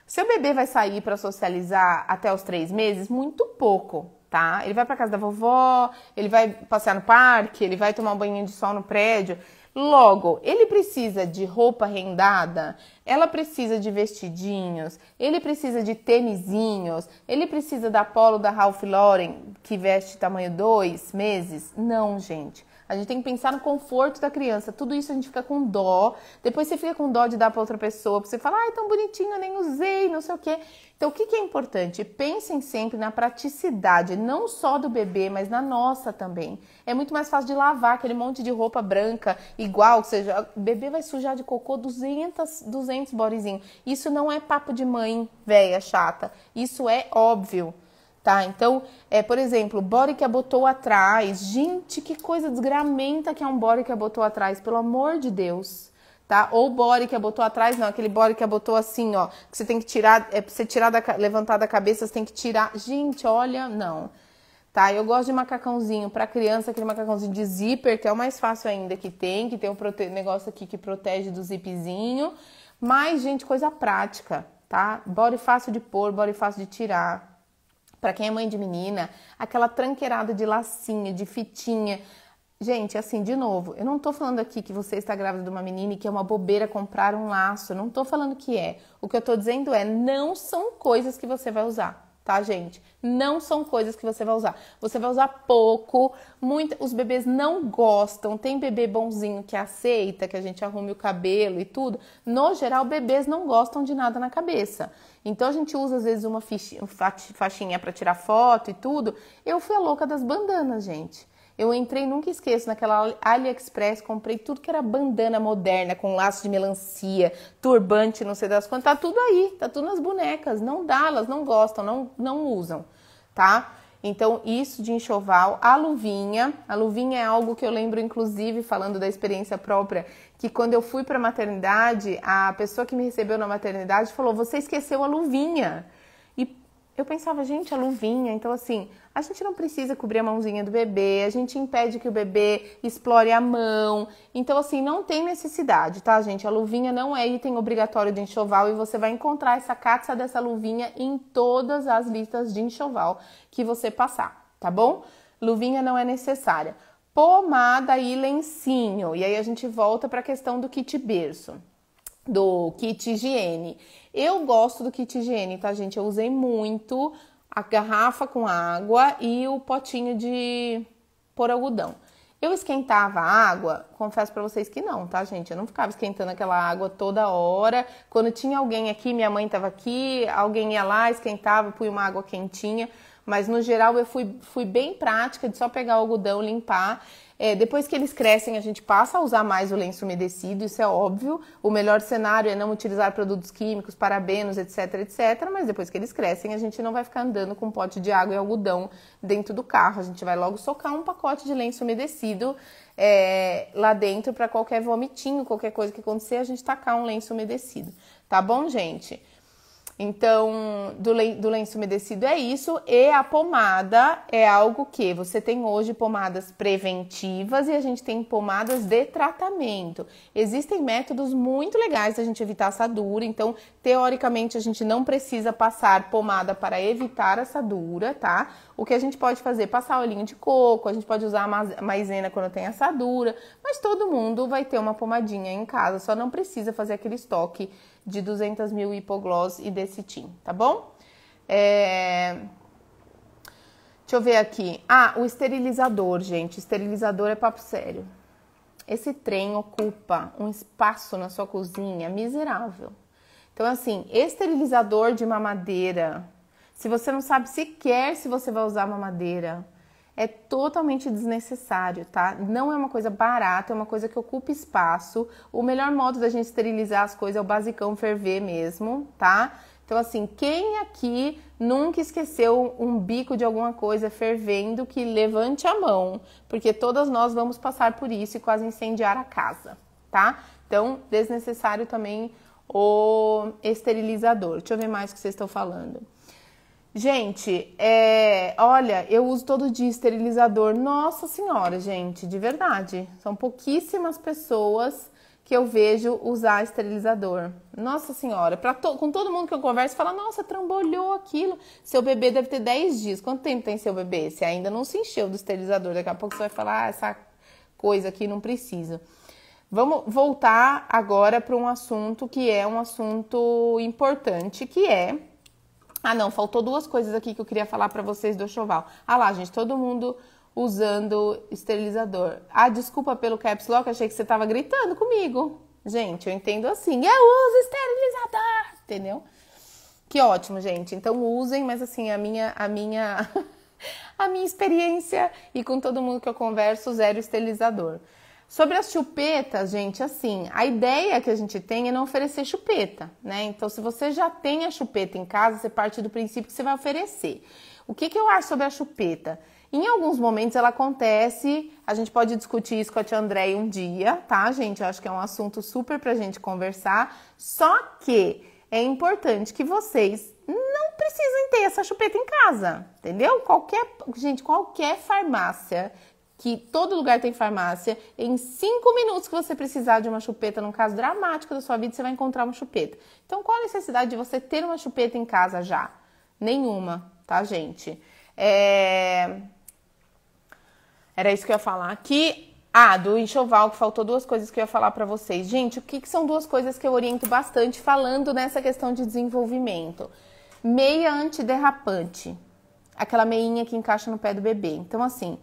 seu bebê vai sair para socializar até os três meses? Muito pouco tá? Ele vai para casa da vovó, ele vai passear no parque, ele vai tomar um banho de sol no prédio. Logo, ele precisa de roupa rendada, ela precisa de vestidinhos, ele precisa de tênisinhos, ele precisa da polo da Ralph Lauren que veste tamanho 2 meses? Não, gente. A gente tem que pensar no conforto da criança. Tudo isso a gente fica com dó. Depois você fica com dó de dar para outra pessoa, porque você fala, ah, é tão bonitinho, eu nem usei, não sei o quê. Então, o que, que é importante? Pensem sempre na praticidade, não só do bebê, mas na nossa também. É muito mais fácil de lavar aquele monte de roupa branca igual, ou seja, o bebê vai sujar de cocô 200, 200 borezinhos. Isso não é papo de mãe velha, chata. Isso é óbvio tá? Então, é, por exemplo, body que abotou atrás. Gente, que coisa desgramenta que é um body que abotou atrás, pelo amor de Deus. Tá? Ou body que abotou atrás, não, aquele body que abotou assim, ó, que você tem que tirar, é pra você tirar da, levantar da cabeça, você tem que tirar. Gente, olha, não. Tá? Eu gosto de macacãozinho para criança, aquele macacãozinho de zíper, que é o mais fácil ainda que tem, que tem um prote... negócio aqui que protege do zipzinho. Mas, gente, coisa prática, tá? Body fácil de pôr, body fácil de tirar para quem é mãe de menina, aquela tranqueirada de lacinho, de fitinha. Gente, assim, de novo, eu não tô falando aqui que você está grávida de uma menina e que é uma bobeira comprar um laço. Eu não tô falando que é. O que eu tô dizendo é, não são coisas que você vai usar tá, gente? Não são coisas que você vai usar. Você vai usar pouco, muito, os bebês não gostam. Tem bebê bonzinho que aceita que a gente arrume o cabelo e tudo. No geral, bebês não gostam de nada na cabeça. Então a gente usa às vezes uma faixinha para tirar foto e tudo. Eu fui a louca das bandanas, gente. Eu entrei, nunca esqueço, naquela AliExpress, comprei tudo que era bandana moderna, com laço de melancia, turbante, não sei das quantas. Tá tudo aí, tá tudo nas bonecas. Não dá, elas não gostam, não, não usam, tá? Então, isso de enxoval, a luvinha. A luvinha é algo que eu lembro, inclusive, falando da experiência própria, que quando eu fui para a maternidade, a pessoa que me recebeu na maternidade falou: "Você esqueceu a luvinha". E eu pensava, gente, a luvinha, então assim, a gente não precisa cobrir a mãozinha do bebê, a gente impede que o bebê explore a mão. Então assim, não tem necessidade, tá, gente? A luvinha não é item obrigatório de enxoval e você vai encontrar essa caça dessa luvinha em todas as listas de enxoval que você passar, tá bom? Luvinha não é necessária pomada e lencinho. E aí a gente volta para a questão do kit berço, do kit higiene. Eu gosto do kit higiene, tá, gente? Eu usei muito a garrafa com água e o potinho de por algodão. Eu esquentava a água? Confesso para vocês que não, tá, gente? Eu não ficava esquentando aquela água toda hora. Quando tinha alguém aqui, minha mãe estava aqui, alguém ia lá, esquentava, punha uma água quentinha. Mas no geral eu fui, fui bem prática de só pegar o algodão, limpar. É, depois que eles crescem, a gente passa a usar mais o lenço umedecido, isso é óbvio. O melhor cenário é não utilizar produtos químicos, parabenos, etc, etc. Mas depois que eles crescem, a gente não vai ficar andando com um pote de água e algodão dentro do carro. A gente vai logo socar um pacote de lenço umedecido é, lá dentro para qualquer vomitinho, qualquer coisa que acontecer, a gente tacar um lenço umedecido. Tá bom, gente? Então, do, le do lenço umedecido é isso. E a pomada é algo que você tem hoje pomadas preventivas e a gente tem pomadas de tratamento. Existem métodos muito legais da gente evitar assadura. Então, teoricamente, a gente não precisa passar pomada para evitar assadura, tá? O que a gente pode fazer? Passar olhinho de coco, a gente pode usar ma maisena quando tem assadura. Mas todo mundo vai ter uma pomadinha em casa, só não precisa fazer aquele estoque de 200 mil hipoglós e desitin, tá bom? É... Deixa eu ver aqui. Ah, o esterilizador, gente. Esterilizador é papo sério. Esse trem ocupa um espaço na sua cozinha miserável. Então, assim, esterilizador de mamadeira. Se você não sabe sequer se você vai usar mamadeira, é totalmente desnecessário, tá? Não é uma coisa barata, é uma coisa que ocupa espaço. O melhor modo da gente esterilizar as coisas é o basicão ferver mesmo, tá? Então, assim, quem aqui nunca esqueceu um bico de alguma coisa fervendo, que levante a mão, porque todas nós vamos passar por isso e quase incendiar a casa, tá? Então, desnecessário também o esterilizador. Deixa eu ver mais o que vocês estão falando. Gente, é, olha, eu uso todo dia esterilizador. Nossa senhora, gente, de verdade. São pouquíssimas pessoas que eu vejo usar esterilizador. Nossa senhora, to, com todo mundo que eu converso, fala: "Nossa, trambolhou aquilo. Seu bebê deve ter 10 dias. Quanto tempo tem seu bebê? Se ainda não se encheu do esterilizador, daqui a pouco você vai falar ah, essa coisa aqui não precisa". Vamos voltar agora para um assunto que é um assunto importante, que é ah, não, faltou duas coisas aqui que eu queria falar para vocês do choval. Ah lá, gente, todo mundo usando esterilizador. Ah, desculpa pelo caps lock, achei que você tava gritando comigo. Gente, eu entendo assim. Eu uso esterilizador, entendeu? Que ótimo, gente. Então usem, mas assim, a minha a minha a minha experiência e com todo mundo que eu converso, zero esterilizador. Sobre as chupetas, gente, assim, a ideia que a gente tem é não oferecer chupeta, né? Então, se você já tem a chupeta em casa, você parte do princípio que você vai oferecer. O que, que eu acho sobre a chupeta? Em alguns momentos ela acontece, a gente pode discutir isso com a tia Andréia um dia, tá, gente? Eu acho que é um assunto super pra gente conversar. Só que é importante que vocês não precisem ter essa chupeta em casa, entendeu? Qualquer, gente, qualquer farmácia que todo lugar tem farmácia. Em cinco minutos que você precisar de uma chupeta, num caso dramático da sua vida, você vai encontrar uma chupeta. Então, qual a necessidade de você ter uma chupeta em casa já? Nenhuma, tá, gente? É... Era isso que eu ia falar aqui. Ah, do enxoval, que faltou duas coisas que eu ia falar para vocês. Gente, o que, que são duas coisas que eu oriento bastante falando nessa questão de desenvolvimento? Meia antiderrapante, aquela meinha que encaixa no pé do bebê. Então, assim,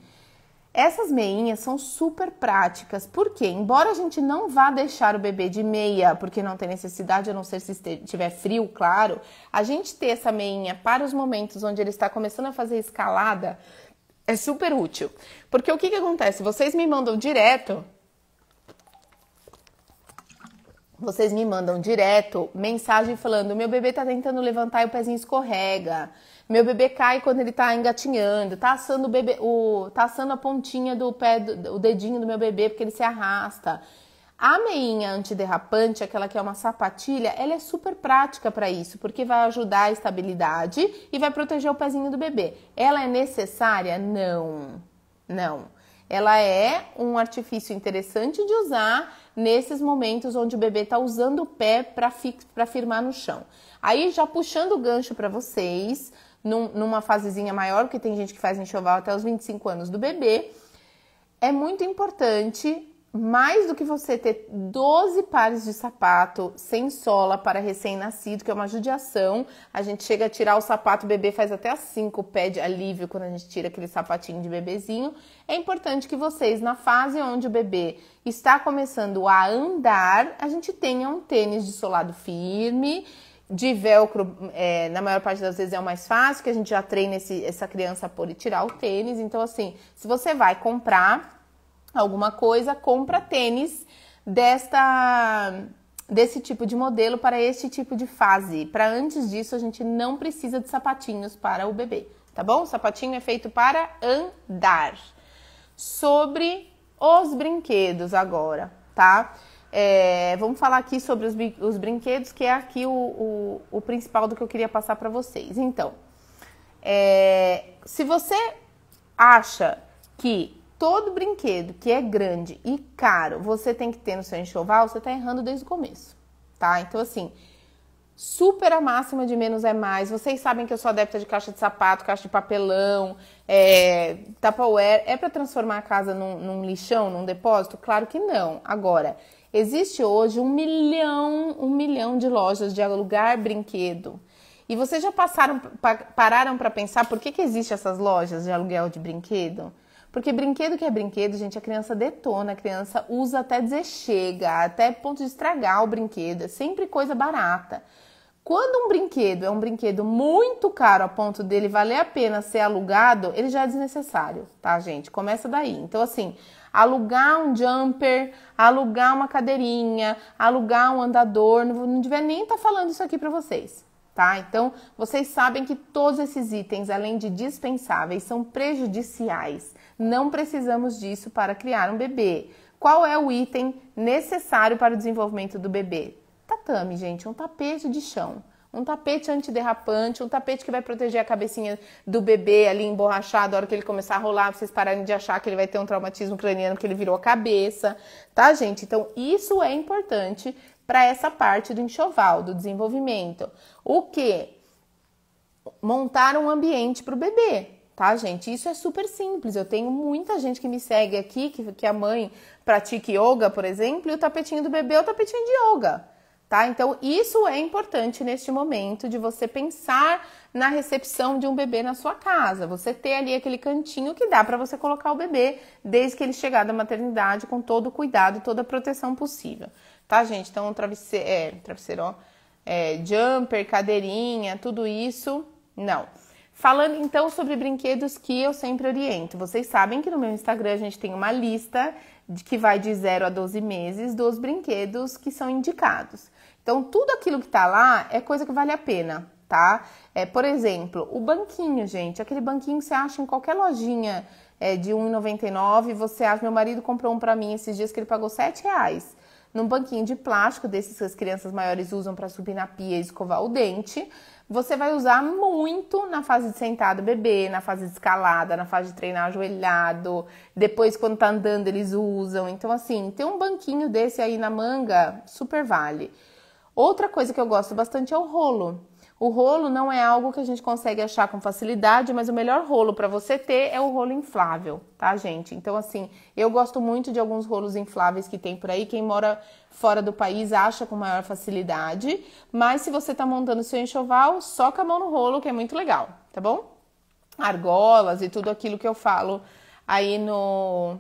essas meinhas são super práticas, porque embora a gente não vá deixar o bebê de meia, porque não tem necessidade, a não ser se tiver frio, claro, a gente ter essa meinha para os momentos onde ele está começando a fazer escalada é super útil. Porque o que, que acontece? Vocês me mandam direto. Vocês me mandam direto mensagem falando: meu bebê está tentando levantar e o pezinho escorrega. Meu bebê cai quando ele tá engatinhando, tá assando o bebê, o, tá assando a pontinha do pé, do, o dedinho do meu bebê porque ele se arrasta. A meinha antiderrapante, aquela que é uma sapatilha, ela é super prática para isso, porque vai ajudar a estabilidade e vai proteger o pezinho do bebê. Ela é necessária? Não. Não. Ela é um artifício interessante de usar nesses momentos onde o bebê está usando o pé para firmar no chão. Aí, já puxando o gancho para vocês, num, numa fasezinha maior, porque tem gente que faz enxoval até os 25 anos do bebê, é muito importante, mais do que você ter 12 pares de sapato sem sola para recém-nascido, que é uma judiação. A gente chega a tirar o sapato, o bebê faz até assim, o pé de alívio quando a gente tira aquele sapatinho de bebezinho. É importante que vocês, na fase onde o bebê está começando a andar, a gente tenha um tênis de solado firme de velcro, é, na maior parte das vezes é o mais fácil, que a gente já treina esse, essa criança a pôr e tirar o tênis. Então, assim, se você vai comprar alguma coisa, compra tênis desta desse tipo de modelo para este tipo de fase. Para antes disso, a gente não precisa de sapatinhos para o bebê, tá bom? O sapatinho é feito para andar. Sobre os brinquedos agora, tá? É, vamos falar aqui sobre os, os, brinquedos, que é aqui o, o, o principal do que eu queria passar para vocês. Então, é, se você acha que todo brinquedo que é grande e caro você tem que ter no seu enxoval, você está errando desde o começo, tá? Então, assim, super a máxima de menos é mais. Vocês sabem que eu sou adepta de caixa de sapato, caixa de papelão, é, Tupperware. É para transformar a casa num, num lixão, num depósito? Claro que não. Agora, Existe hoje um milhão, um milhão de lojas de alugar brinquedo. E vocês já passaram, pararam para pensar por que, que existem essas lojas de aluguel de brinquedo? Porque brinquedo que é brinquedo, gente, a criança detona, a criança usa até dizer chega, até ponto de estragar o brinquedo, é sempre coisa barata. Quando um brinquedo é um brinquedo muito caro a ponto dele valer a pena ser alugado, ele já é desnecessário, tá, gente? Começa daí. Então, assim, alugar um jumper, alugar uma cadeirinha, alugar um andador, não, não devia nem estar tá falando isso aqui para vocês. Tá? Então, vocês sabem que todos esses itens, além de dispensáveis, são prejudiciais. Não precisamos disso para criar um bebê. Qual é o item necessário para o desenvolvimento do bebê? Tatame, gente, um tapete de chão. Um tapete antiderrapante, um tapete que vai proteger a cabecinha do bebê ali emborrachado, a hora que ele começar a rolar, vocês pararem de achar que ele vai ter um traumatismo craniano que ele virou a cabeça, tá, gente? Então, isso é importante para essa parte do enxoval, do desenvolvimento. O que? Montar um ambiente para o bebê tá, gente? Isso é super simples. Eu tenho muita gente que me segue aqui, que, que a mãe pratica yoga, por exemplo, e o tapetinho do bebê é o tapetinho de yoga tá? Então, isso é importante neste momento de você pensar na recepção de um bebê na sua casa. Você ter ali aquele cantinho que dá para você colocar o bebê desde que ele chegar da maternidade com todo o cuidado, toda a proteção possível, tá, gente? Então, um travesseiro, é, travesseiro ó, é, jumper, cadeirinha, tudo isso, não. Falando então sobre brinquedos que eu sempre oriento. Vocês sabem que no meu Instagram a gente tem uma lista de, que vai de 0 a 12 meses dos brinquedos que são indicados. Então, tudo aquilo que está lá é coisa que vale a pena, tá? É, por exemplo, o banquinho, gente. Aquele banquinho que você acha em qualquer lojinha é, de R$1,99. Você acha, meu marido comprou um para mim esses dias que ele pagou R$7,00. reais. Num banquinho de plástico desses que as crianças maiores usam para subir na pia e escovar o dente. Você vai usar muito na fase de sentado bebê, na fase de escalada, na fase de treinar ajoelhado. Depois, quando tá andando, eles usam. Então, assim, ter um banquinho desse aí na manga super vale. Outra coisa que eu gosto bastante é o rolo. O rolo não é algo que a gente consegue achar com facilidade, mas o melhor rolo para você ter é o rolo inflável, tá, gente? Então, assim, eu gosto muito de alguns rolos infláveis que tem por aí. Quem mora fora do país acha com maior facilidade. Mas se você está montando seu enxoval, soca a mão no rolo, que é muito legal, tá bom? Argolas e tudo aquilo que eu falo aí no,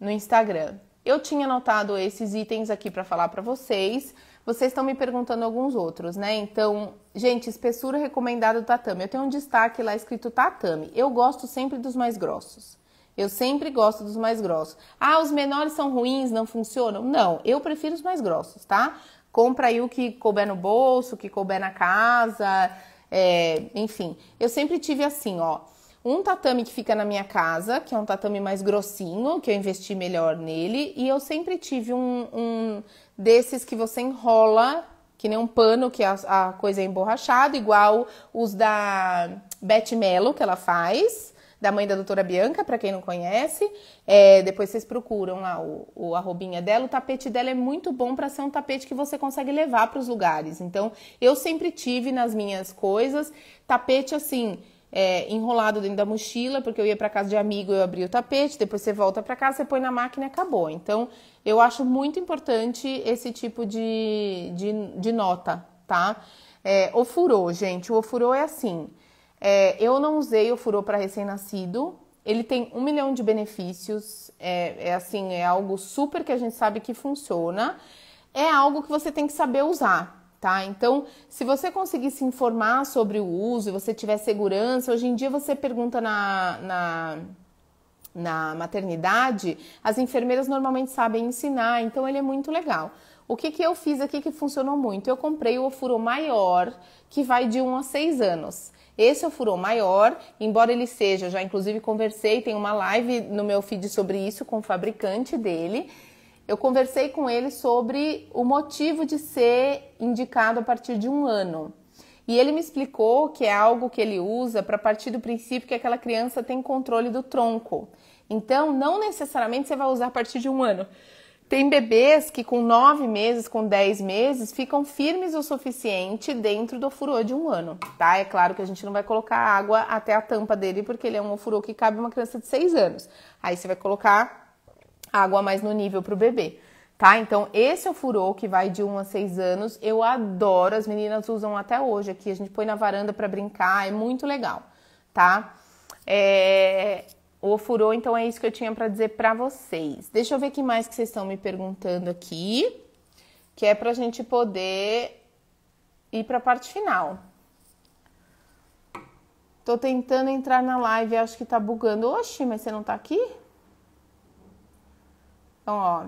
no Instagram. Eu tinha anotado esses itens aqui para falar para vocês. Vocês estão me perguntando alguns outros, né? Então, gente, espessura recomendada do tatame. Eu tenho um destaque lá escrito tatame. Eu gosto sempre dos mais grossos. Eu sempre gosto dos mais grossos. Ah, os menores são ruins, não funcionam? Não, eu prefiro os mais grossos, tá? Compra aí o que couber no bolso, o que couber na casa, é, enfim. Eu sempre tive assim, ó um tatame que fica na minha casa, que é um tatame mais grossinho, que eu investi melhor nele, e eu sempre tive um, um desses que você enrola, que nem um pano, que a, a coisa é emborrachada, igual os da Beth Mello, que ela faz, da mãe da doutora Bianca, para quem não conhece. É, depois vocês procuram lá o, o arrobinha dela. O tapete dela é muito bom para ser um tapete que você consegue levar para os lugares. Então, eu sempre tive nas minhas coisas tapete assim é, enrolado dentro da mochila, porque eu ia para casa de amigo, eu abri o tapete, depois você volta para casa, você põe na máquina e acabou. Então, eu acho muito importante esse tipo de, de, de nota, tá? É, ofurô, gente, o ofurô é assim. É, eu não usei ofurô para recém-nascido, ele tem um milhão de benefícios, é, é, assim, é algo super que a gente sabe que funciona. É algo que você tem que saber usar tá? Então, se você conseguir se informar sobre o uso e você tiver segurança, hoje em dia você pergunta na, na na maternidade, as enfermeiras normalmente sabem ensinar, então ele é muito legal. O que, que eu fiz aqui que funcionou muito? Eu comprei o ofurô maior, que vai de 1 a 6 anos. Esse é ofurô maior, embora ele seja, já inclusive conversei, tem uma live no meu feed sobre isso com o fabricante dele eu conversei com ele sobre o motivo de ser indicado a partir de um ano. E ele me explicou que é algo que ele usa para partir do princípio que aquela criança tem controle do tronco. Então, não necessariamente você vai usar a partir de um ano. Tem bebês que com nove meses, com dez meses, ficam firmes o suficiente dentro do ofurô de um ano, tá? É claro que a gente não vai colocar água até a tampa dele, porque ele é um ofurô que cabe uma criança de seis anos. Aí você vai colocar água mais no nível para o bebê. Tá? Então, esse é o furô que vai de 1 a 6 anos. Eu adoro, as meninas usam até hoje aqui. A gente põe na varanda para brincar, é muito legal, tá? É... O furô, então, é isso que eu tinha para dizer para vocês. Deixa eu ver o que mais que vocês estão me perguntando aqui, que é para a gente poder ir para a parte final. Tô tentando entrar na live, acho que tá bugando. Oxi, mas você não tá aqui? Então, ó.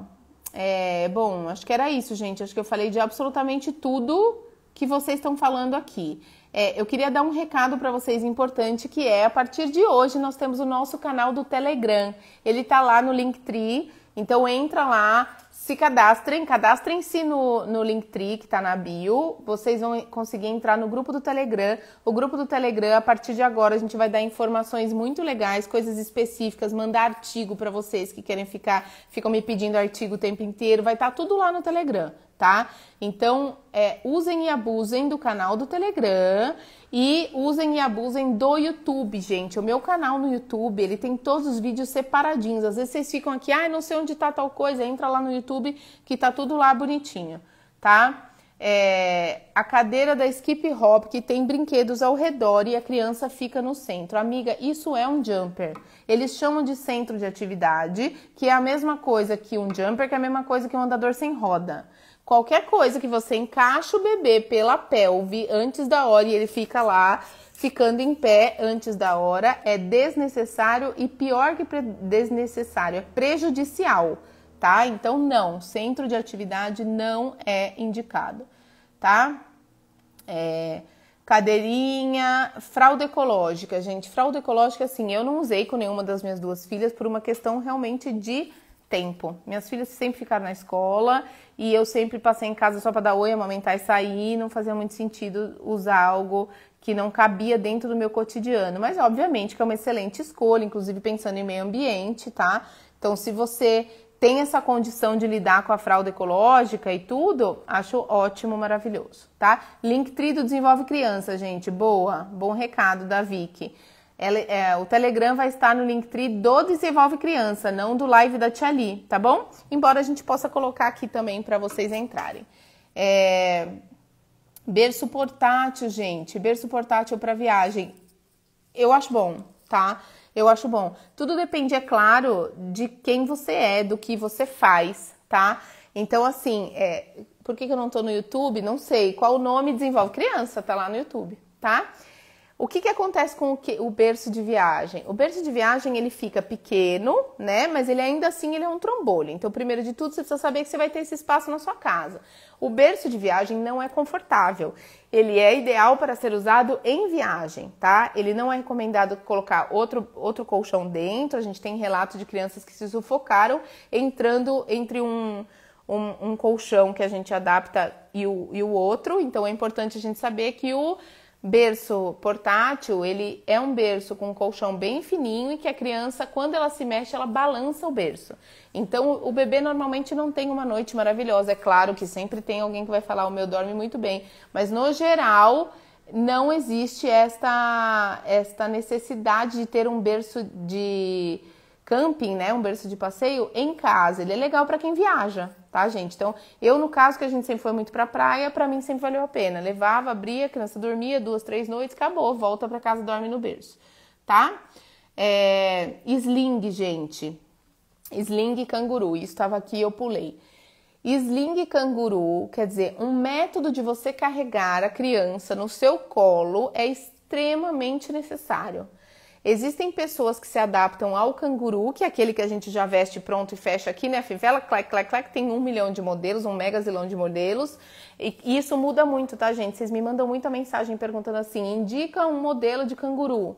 É, bom, acho que era isso, gente. Acho que eu falei de absolutamente tudo que vocês estão falando aqui. É, eu queria dar um recado para vocês importante que é a partir de hoje nós temos o nosso canal do Telegram. Ele tá lá no Linktree, então entra lá, se cadastrem, cadastrem-se no, no Linktree que está na bio. Vocês vão conseguir entrar no grupo do Telegram. O grupo do Telegram, a partir de agora, a gente vai dar informações muito legais, coisas específicas, mandar artigo para vocês que querem ficar, ficam me pedindo artigo o tempo inteiro. Vai estar tá tudo lá no Telegram, tá? Então, é, usem e abusem do canal do Telegram e usem e abusem do YouTube, gente. O meu canal no YouTube, ele tem todos os vídeos separadinhos. Às vezes vocês ficam aqui, ah, não sei onde tá tal coisa. Entra lá no YouTube que tá tudo lá bonitinho, tá? É, a cadeira da Skip Hop que tem brinquedos ao redor e a criança fica no centro. Amiga, isso é um jumper. Eles chamam de centro de atividade, que é a mesma coisa que um jumper, que é a mesma coisa que um andador sem roda. Qualquer coisa que você encaixa o bebê pela pelve antes da hora e ele fica lá ficando em pé antes da hora é desnecessário e pior que desnecessário, é prejudicial, tá? Então não, centro de atividade não é indicado, tá? É, cadeirinha, fralda ecológica, gente, fralda ecológica assim, eu não usei com nenhuma das minhas duas filhas por uma questão realmente de tempo. minhas filhas sempre ficaram na escola e eu sempre passei em casa só para dar oi, amamentar e sair. Não fazia muito sentido usar algo que não cabia dentro do meu cotidiano. Mas, obviamente, que é uma excelente escolha, inclusive pensando em meio ambiente, tá? Então, se você tem essa condição de lidar com a fralda ecológica e tudo, acho ótimo, maravilhoso, tá? link Trido Desenvolve Criança, gente. Boa, bom recado da Vicky. Ela, é, o Telegram vai estar no Linktree do Desenvolve Criança, não do live da Tia Li, tá bom? Embora a gente possa colocar aqui também para vocês entrarem. É, berço portátil, gente. Berço portátil para viagem. Eu acho bom, tá? Eu acho bom. Tudo depende, é claro, de quem você é, do que você faz, tá? Então, assim, é, por que, que eu não tô no YouTube? Não sei. Qual o nome Desenvolve Criança? Tá lá no YouTube, tá? O que, que acontece com o, que, o berço de viagem? O berço de viagem ele fica pequeno, né? Mas ele ainda assim ele é um trombolho. Então, primeiro de tudo, você precisa saber que você vai ter esse espaço na sua casa. O berço de viagem não é confortável. Ele é ideal para ser usado em viagem, tá? Ele não é recomendado colocar outro, outro colchão dentro. A gente tem relato de crianças que se sufocaram entrando entre um, um, um colchão que a gente adapta e o, e o outro. Então, é importante a gente saber que o berço portátil, ele é um berço com um colchão bem fininho e que a criança, quando ela se mexe, ela balança o berço. Então, o bebê normalmente não tem uma noite maravilhosa. É claro que sempre tem alguém que vai falar: o meu dorme muito bem, mas no geral. Não existe esta, esta necessidade de ter um berço de camping, né, um berço de passeio em casa. Ele é legal para quem viaja, tá, gente? Então, eu, no caso, que a gente sempre foi muito pra praia, pra mim sempre valeu a pena. Levava, abria, a criança dormia, duas, três noites, acabou, volta pra casa, dorme no berço, tá? É, sling, gente. Sling canguru, isso estava aqui, eu pulei. Sling canguru quer dizer um método de você carregar a criança no seu colo é extremamente necessário, Existem pessoas que se adaptam ao canguru, que é aquele que a gente já veste pronto e fecha aqui, né? Fivela, clac, clac, clac, tem um milhão de modelos, um megazilhão de modelos. E, e isso muda muito, tá, gente? Vocês me mandam muita mensagem perguntando assim: indica um modelo de canguru.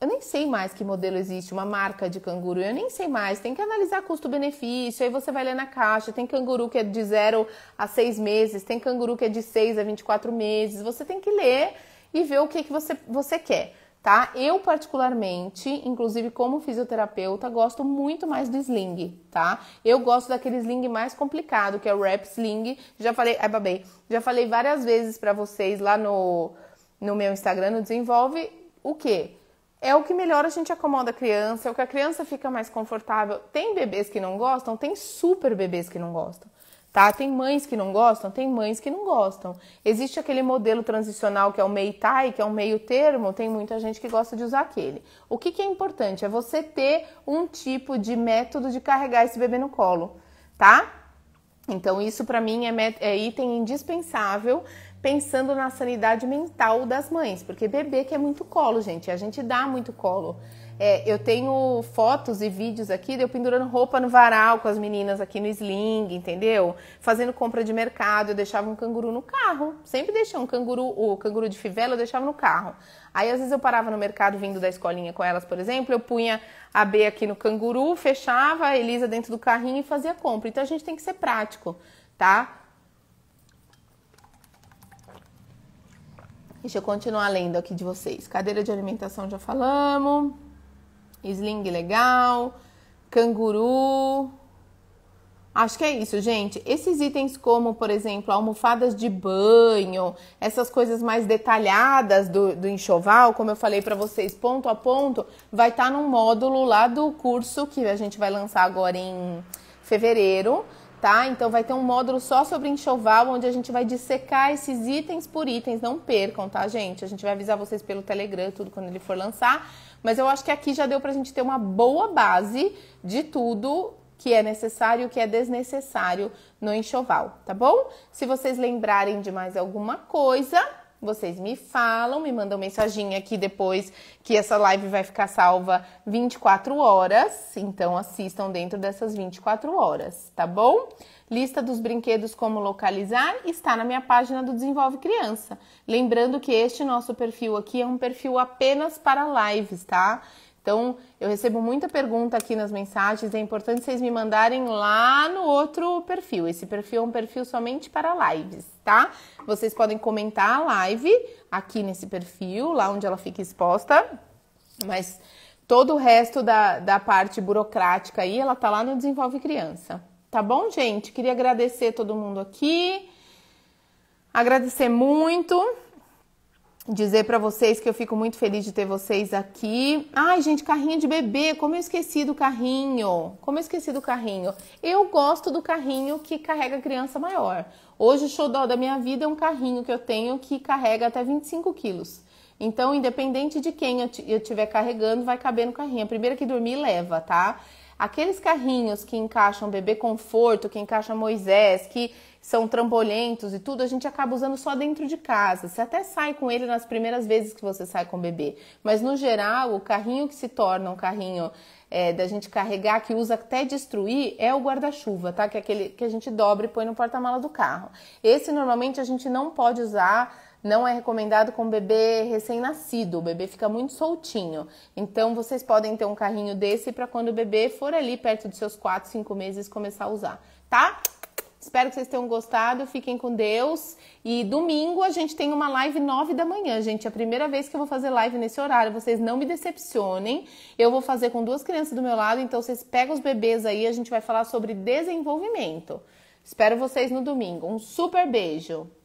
Eu nem sei mais que modelo existe, uma marca de canguru, eu nem sei mais. Tem que analisar custo-benefício, aí você vai ler na caixa. Tem canguru que é de 0 a 6 meses, tem canguru que é de 6 a 24 meses. Você tem que ler e ver o que, que você, você quer tá? Eu particularmente, inclusive como fisioterapeuta, gosto muito mais do sling, tá? Eu gosto daquele sling mais complicado, que é o wrap sling. Já falei, ai babei, já falei várias vezes para vocês lá no no meu Instagram, no desenvolve o que? É o que melhor a gente acomoda a criança, é o que a criança fica mais confortável. Tem bebês que não gostam, tem super bebês que não gostam tá? Tem mães que não gostam, tem mães que não gostam. Existe aquele modelo transicional que é o meio tai, que é um meio termo, tem muita gente que gosta de usar aquele. O que, que é importante é você ter um tipo de método de carregar esse bebê no colo, tá? Então, isso para mim é, é, item indispensável, pensando na sanidade mental das mães, porque bebê quer muito colo, gente, a gente dá muito colo. É, eu tenho fotos e vídeos aqui de eu pendurando roupa no varal com as meninas aqui no sling, entendeu? Fazendo compra de mercado, eu deixava um canguru no carro. Sempre deixei um canguru, o canguru de fivela eu deixava no carro. Aí às vezes eu parava no mercado vindo da escolinha com elas, por exemplo, eu punha a B aqui no canguru, fechava a Elisa dentro do carrinho e fazia compra. Então a gente tem que ser prático, tá? Deixa eu continuar lendo aqui de vocês. Cadeira de alimentação já falamos. Sling legal, canguru. Acho que é isso, gente. Esses itens, como, por exemplo, almofadas de banho, essas coisas mais detalhadas do, do enxoval, como eu falei para vocês, ponto a ponto, vai estar tá num módulo lá do curso que a gente vai lançar agora em fevereiro. Tá? Então vai ter um módulo só sobre enxoval, onde a gente vai dissecar esses itens por itens. Não percam, tá, gente? A gente vai avisar vocês pelo Telegram, tudo quando ele for lançar. Mas eu acho que aqui já deu para a gente ter uma boa base de tudo que é necessário e o que é desnecessário no enxoval, tá bom? Se vocês lembrarem de mais alguma coisa, vocês me falam, me mandam mensagem aqui depois que essa live vai ficar salva 24 horas. Então assistam dentro dessas 24 horas, tá bom? Lista dos brinquedos como localizar está na minha página do Desenvolve Criança. Lembrando que este nosso perfil aqui é um perfil apenas para lives, tá? Então, eu recebo muita pergunta aqui nas mensagens, é importante vocês me mandarem lá no outro perfil. Esse perfil é um perfil somente para lives, tá? Vocês podem comentar a live aqui nesse perfil, lá onde ela fica exposta, mas todo o resto da, da parte burocrática aí, ela tá lá no Desenvolve Criança. Tá bom, gente? Queria agradecer todo mundo aqui. Agradecer muito. Dizer para vocês que eu fico muito feliz de ter vocês aqui. Ai, gente, carrinho de bebê, como eu esqueci do carrinho. Como eu esqueci do carrinho. Eu gosto do carrinho que carrega criança maior. Hoje o xodó da minha vida é um carrinho que eu tenho que carrega até 25 quilos. Então, independente de quem eu estiver carregando, vai caber no carrinho. A primeira que dormir leva, tá? Aqueles carrinhos que encaixam bebê conforto, que encaixam Moisés, que são trambolhentos e tudo, a gente acaba usando só dentro de casa. Você até sai com ele nas primeiras vezes que você sai com o bebê. Mas no geral, o carrinho que se torna um carrinho é, da gente carregar, que usa até destruir, é o guarda-chuva, tá? Que é aquele que a gente dobra e põe no porta-mala do carro. Esse normalmente a gente não pode usar não é recomendado com bebê recém-nascido, o bebê fica muito soltinho. Então vocês podem ter um carrinho desse para quando o bebê for ali perto dos seus 4, 5 meses começar a usar, tá? Espero que vocês tenham gostado, fiquem com Deus. E domingo a gente tem uma live 9 da manhã, gente. É a primeira vez que eu vou fazer live nesse horário. Vocês não me decepcionem. Eu vou fazer com duas crianças do meu lado, então vocês pegam os bebês aí, a gente vai falar sobre desenvolvimento. Espero vocês no domingo. Um super beijo.